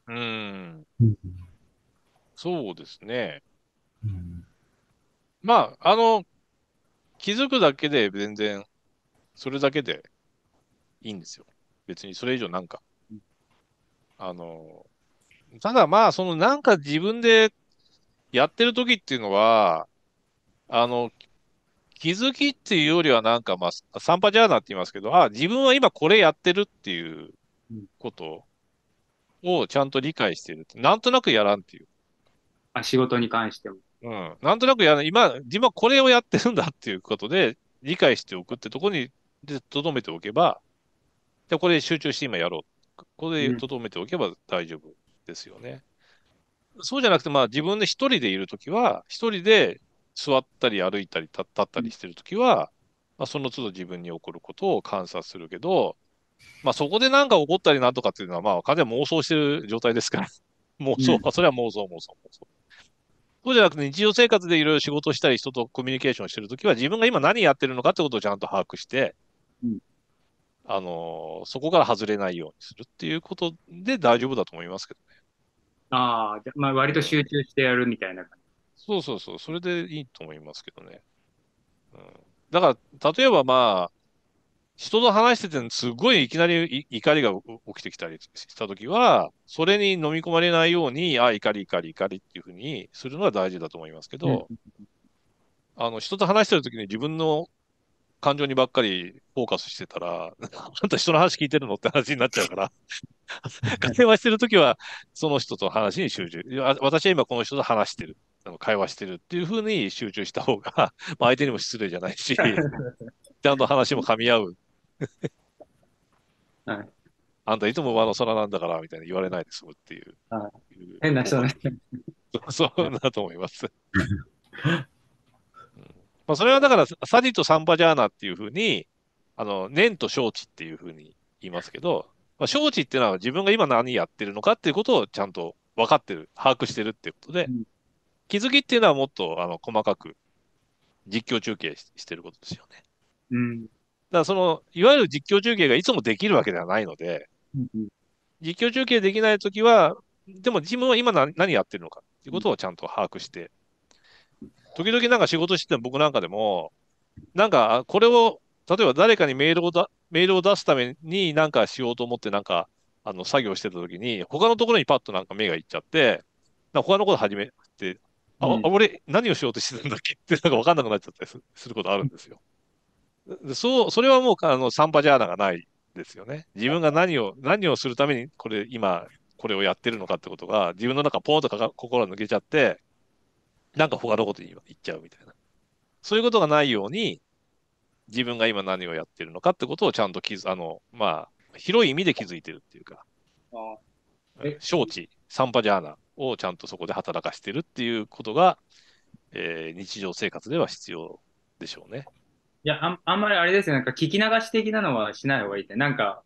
Speaker 2: うん。そうですね。まあ、あの、気づくだけで全然、それだけでいいんですよ。別にそれ以上なんか。あの、ただまあ、そのなんか自分でやってる時っていうのは、あの、気づきっていうよりはなんか、まあ、サンパジャーナって言いますけど、あ、自分は今これやってるっていうことをちゃんと理解してる。なんとなくやらんっていう。あ、仕事に関しても。うん。なんとなくやらん。今、今これをやってるんだっていうことで、理解しておくってとこに、で、とどめておけば、じゃこれ集中して今やろう。ここでとどめておけば大丈夫ですよね。うんそうじゃなくて、まあ自分で一人でいるときは、一人で座ったり歩いたり立ったりしてるときは、まあ、その都度自分に起こることを観察するけど、まあそこで何か起こったりなんとかっていうのは、まあ完全妄想してる状態ですから。妄想、うん、それは妄想、妄想、妄想。そうじゃなくて日常生活でいろいろ仕事したり人とコミュニケーションしてるときは自分が今何やってるのかってことをちゃんと把握して、うん、あのそこから外れないようにするっていうことで大丈夫だと思いますけどね。ああ、じゃあまあ割と集中してやるみたいな感じ。そうそうそう、それでいいと思いますけどね。うん、だから、例えばまあ、人と話してて、すごいいきなり怒りが起きてきたりしたときは、それに飲み込まれないように、ああ、怒り、怒り、怒りっていうふうにするのは大事だと思いますけど、あの、人と話してるときに自分の感情にばっかりフォーカスしてたら、あんた人の話聞いてるのって話になっちゃうから、会話してるときは、その人と話に集中。私は今この人と話してる。会話してるっていうふうに集中した方が、まあ、相手にも失礼じゃないし、ちゃんと話も噛み合う。はい、あんたいつも上の空なんだからみたいな言われないで済むっていう。変な人だね。そうだと思います。まあ、それはだから、サディとサンバジャーナっていうふうに、あの、年と招致っていうふうに言いますけど、まあ、招致っていうのは自分が今何やってるのかっていうことをちゃんと分かってる、把握してるっていうことで、気づきっていうのはもっとあの細かく実況中継してることですよね。うん。だからその、いわゆる実況中継がいつもできるわけではないので、うん実況中継できないときは、でも自分は今何やってるのかっていうことをちゃんと把握して時々なんか仕事してて僕なんかでも、なんかこれを、例えば誰かにメールをだメールを出すためになんかしようと思って、なんか、あの、作業してた時に、他のところにパッとなんか目がいっちゃって、なか他のこと始めて、あ、うん、俺何をしようとしてたんだっけってなんかわかんなくなっちゃったりすることあるんですよ。そう、それはもう、あの、サンパジャーナがないですよね。自分が何を、何をするために、これ、今、これをやってるのかってことが、自分の中ポーンと心抜けちゃって、なんか他のことに言っちゃうみたいな。そういうことがないように、自分が今何をやってるのかってことをちゃんと気づ、あの、まあ、広い意味で気づいてるっていうか、招致、サンパジャーナをちゃんとそこで働かしてるっていうことが、えー、日常生活では必要でしょうね。
Speaker 1: いや、ああんまりあれですよ、なんか聞き流し的なのはしない方がいいって、なんか、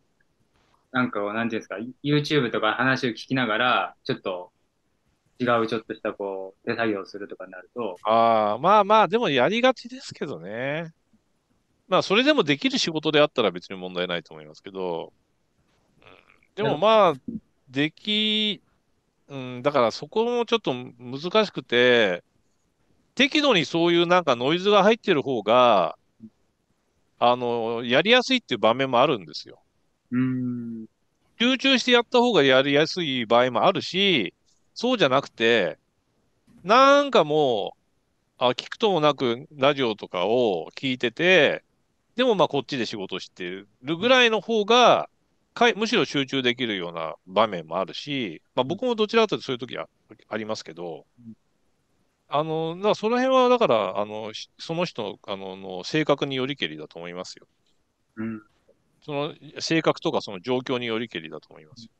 Speaker 1: なんか、なんていうんですか、YouTube とか話を聞きながら、ちょっと違うちょっとしたこう、手作業するとかになると。
Speaker 2: ああ、まあまあ、でもやりがちですけどね。まあ、それでもできる仕事であったら別に問題ないと思いますけど、でもまあ、でき、うん、だからそこもちょっと難しくて、適度にそういうなんかノイズが入ってる方が、あの、やりやすいっていう場面もあるんですよ。うん。集中してやった方がやりやすい場合もあるし、そうじゃなくて、なんかもう、あ聞くともなくラジオとかを聞いてて、でもまあこっちで仕事してるぐらいの方が、かいむしろ集中できるような場面もあるし、まあ、僕もどちらかというとそういう時はありますけど、あの、だその辺は、だから、あの、その人あのの性格によりけりだと思いますよ。うん。その性格とかその状況によりけりだと思いますよ。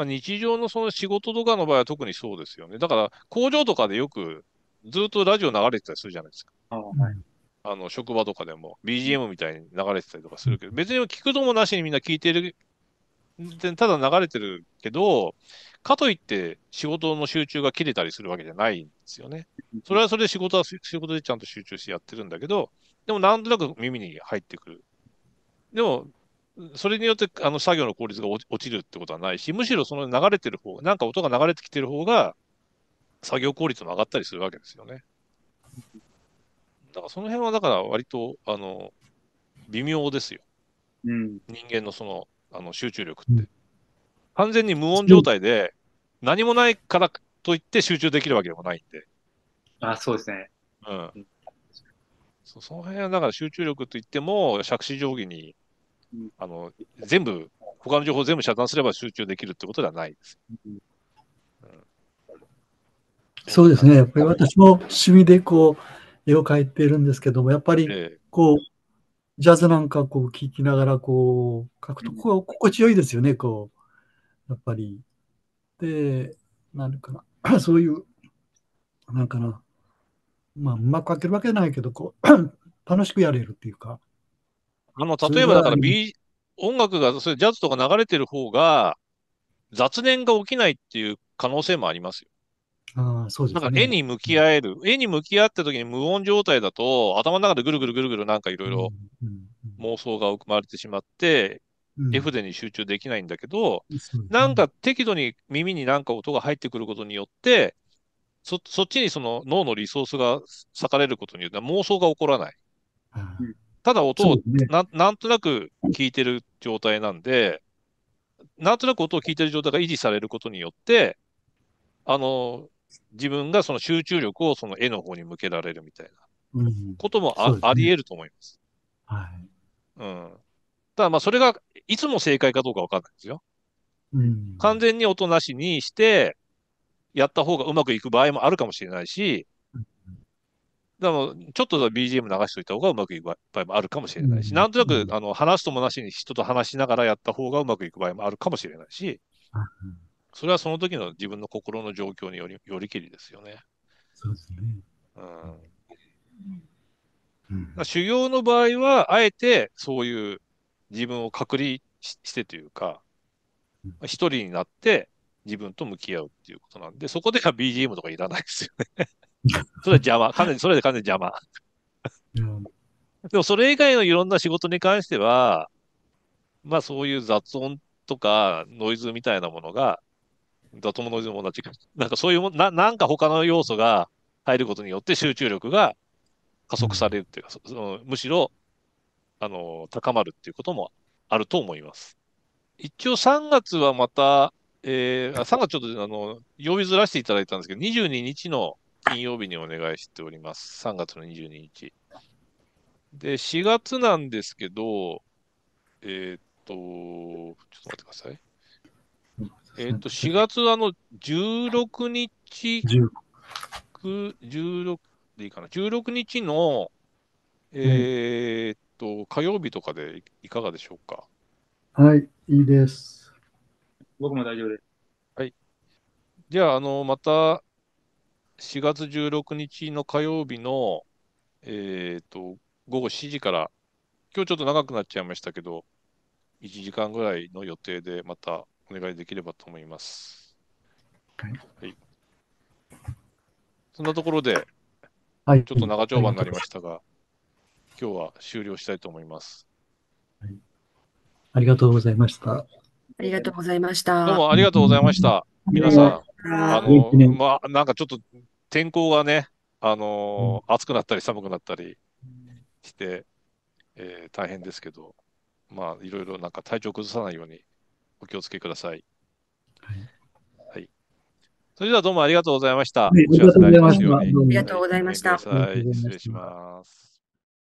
Speaker 2: まあ、日常のその仕事とかの場合は特にそうですよね。だから工場とかでよくずっとラジオ流れてたりするじゃないですか。あはい、あの職場とかでも BGM みたいに流れてたりとかするけど、別に聞くともなしにみんな聞いてる、ただ流れてるけど、かといって仕事の集中が切れたりするわけじゃないんですよね。それはそれで仕事は仕事でちゃんと集中してやってるんだけど、でもなんとなく耳に入ってくる。でもそれによってあの作業の効率が落ちるってことはないし、むしろその流れてる方、なんか音が流れてきてる方が、作業効率も上がったりするわけですよね。だからその辺は、だから割と、あの、微妙ですよ。うん、人間のその、あの、集中力って。完全に無音状態で、何もないからといって集中できるわけでもないんで。あ、そうですね。うん。そその辺は、だから集中力といっても、杓子定規にあの全部、他の情報全部遮断すれば集中できるってことではないです。
Speaker 3: そうですね、やっぱり私も趣味でこう絵を描いてるんですけども、やっぱりこう、ジャズなんかこう聴きながらこう描くとこう心地よいですよね、こう、やっぱり。で、なんかな、そういう、なんかな、まあ、うまく描けるわけないけど、こう 楽しくやれるっていうか、
Speaker 2: あの、例えばだから、B、音楽が、それジャズとか流れてる方が、雑念が起きないっていう可能性もありますよ。
Speaker 3: あそうですね、なんか絵
Speaker 2: に向き合える、うん、絵に向き合った時に無音状態だと、頭の中でぐるぐるぐるぐるなんかいろいろ妄想が生まれてしまって、絵、う、筆、ん、に集中できないんだけど、うん、なんか適度に耳になんか音が入ってくることによって、そそっちにその脳のリソースが割かれることによって妄想が起こらない。うんただ音をな,、なんとなく聞いてる状態なんで、なんとなく音を聞いてる状態が維持されることによって、あの、自分がその集中力をその絵の方に向けられるみたいなこともあうんね、あり得ると思います。はい。うん。ただまあそれがいつも正解かどうかわかんないですよ。うん、完全に音なしにして、やった方がうまくいく場合もあるかもしれないし、でも、ちょっと BGM 流しといた方がうまくいく場合もあるかもしれないし、なんとなく、あの話すともなしに人と話しながらやった方がうまくいく場合もあるかもしれないし、それはその時の自分の心の状況によりよりきりですよね。そうですね。うん。修行の場合は、あえてそういう自分を隔離してというか、一人になって自分と向き合うっていうことなんで、そこでは BGM とかいらないですよねそれは邪魔。完全に、それで完全に邪魔。でもそれ以外のいろんな仕事に関しては、まあそういう雑音とかノイズみたいなものが、雑音もノイズも同じなんかそういうもな、なんか他の要素が入ることによって集中力が加速されるっていうか、そのむしろ、あの、高まるっていうこともあると思います。一応3月はまた、えー、3月ちょっとあの、曜日ずらしていただいたんですけど、22日の金曜日にお願いしております。3月の22日。で、4月なんですけど、えー、っと、ちょっと待ってください。えー、っと、4月あの、16日、16でいいかな、16日の、えー、っと、火曜日とかでいかがでしょうか。
Speaker 3: はい、いいです。
Speaker 2: 僕も大丈夫です。はい。じゃあ、あの、また、4月16日の火曜日の、えーと、午後7時から、今日ちょっと長くなっちゃいましたけど、1時間ぐらいの予定でまたお願いできればと思います。はい。はい、そんなところで、
Speaker 3: はい、ちょっと長丁場になりま
Speaker 2: したが、は今日は終了したいと思います。はい、
Speaker 3: ありがとうございました。あ
Speaker 4: りがとうございました。
Speaker 1: どう
Speaker 3: も
Speaker 2: ありがとうございました。皆さん、あの、まあ、なんかちょっと天候がね、あのー、暑くなったり寒くなったりして、えー、大変ですけど、まあ、いろいろなんか体調崩さないようにお気をつけください。はい。はい、それではどうもありがとうございました。はい、ありがとうございました。あり
Speaker 4: がとうございました。失
Speaker 2: 礼します。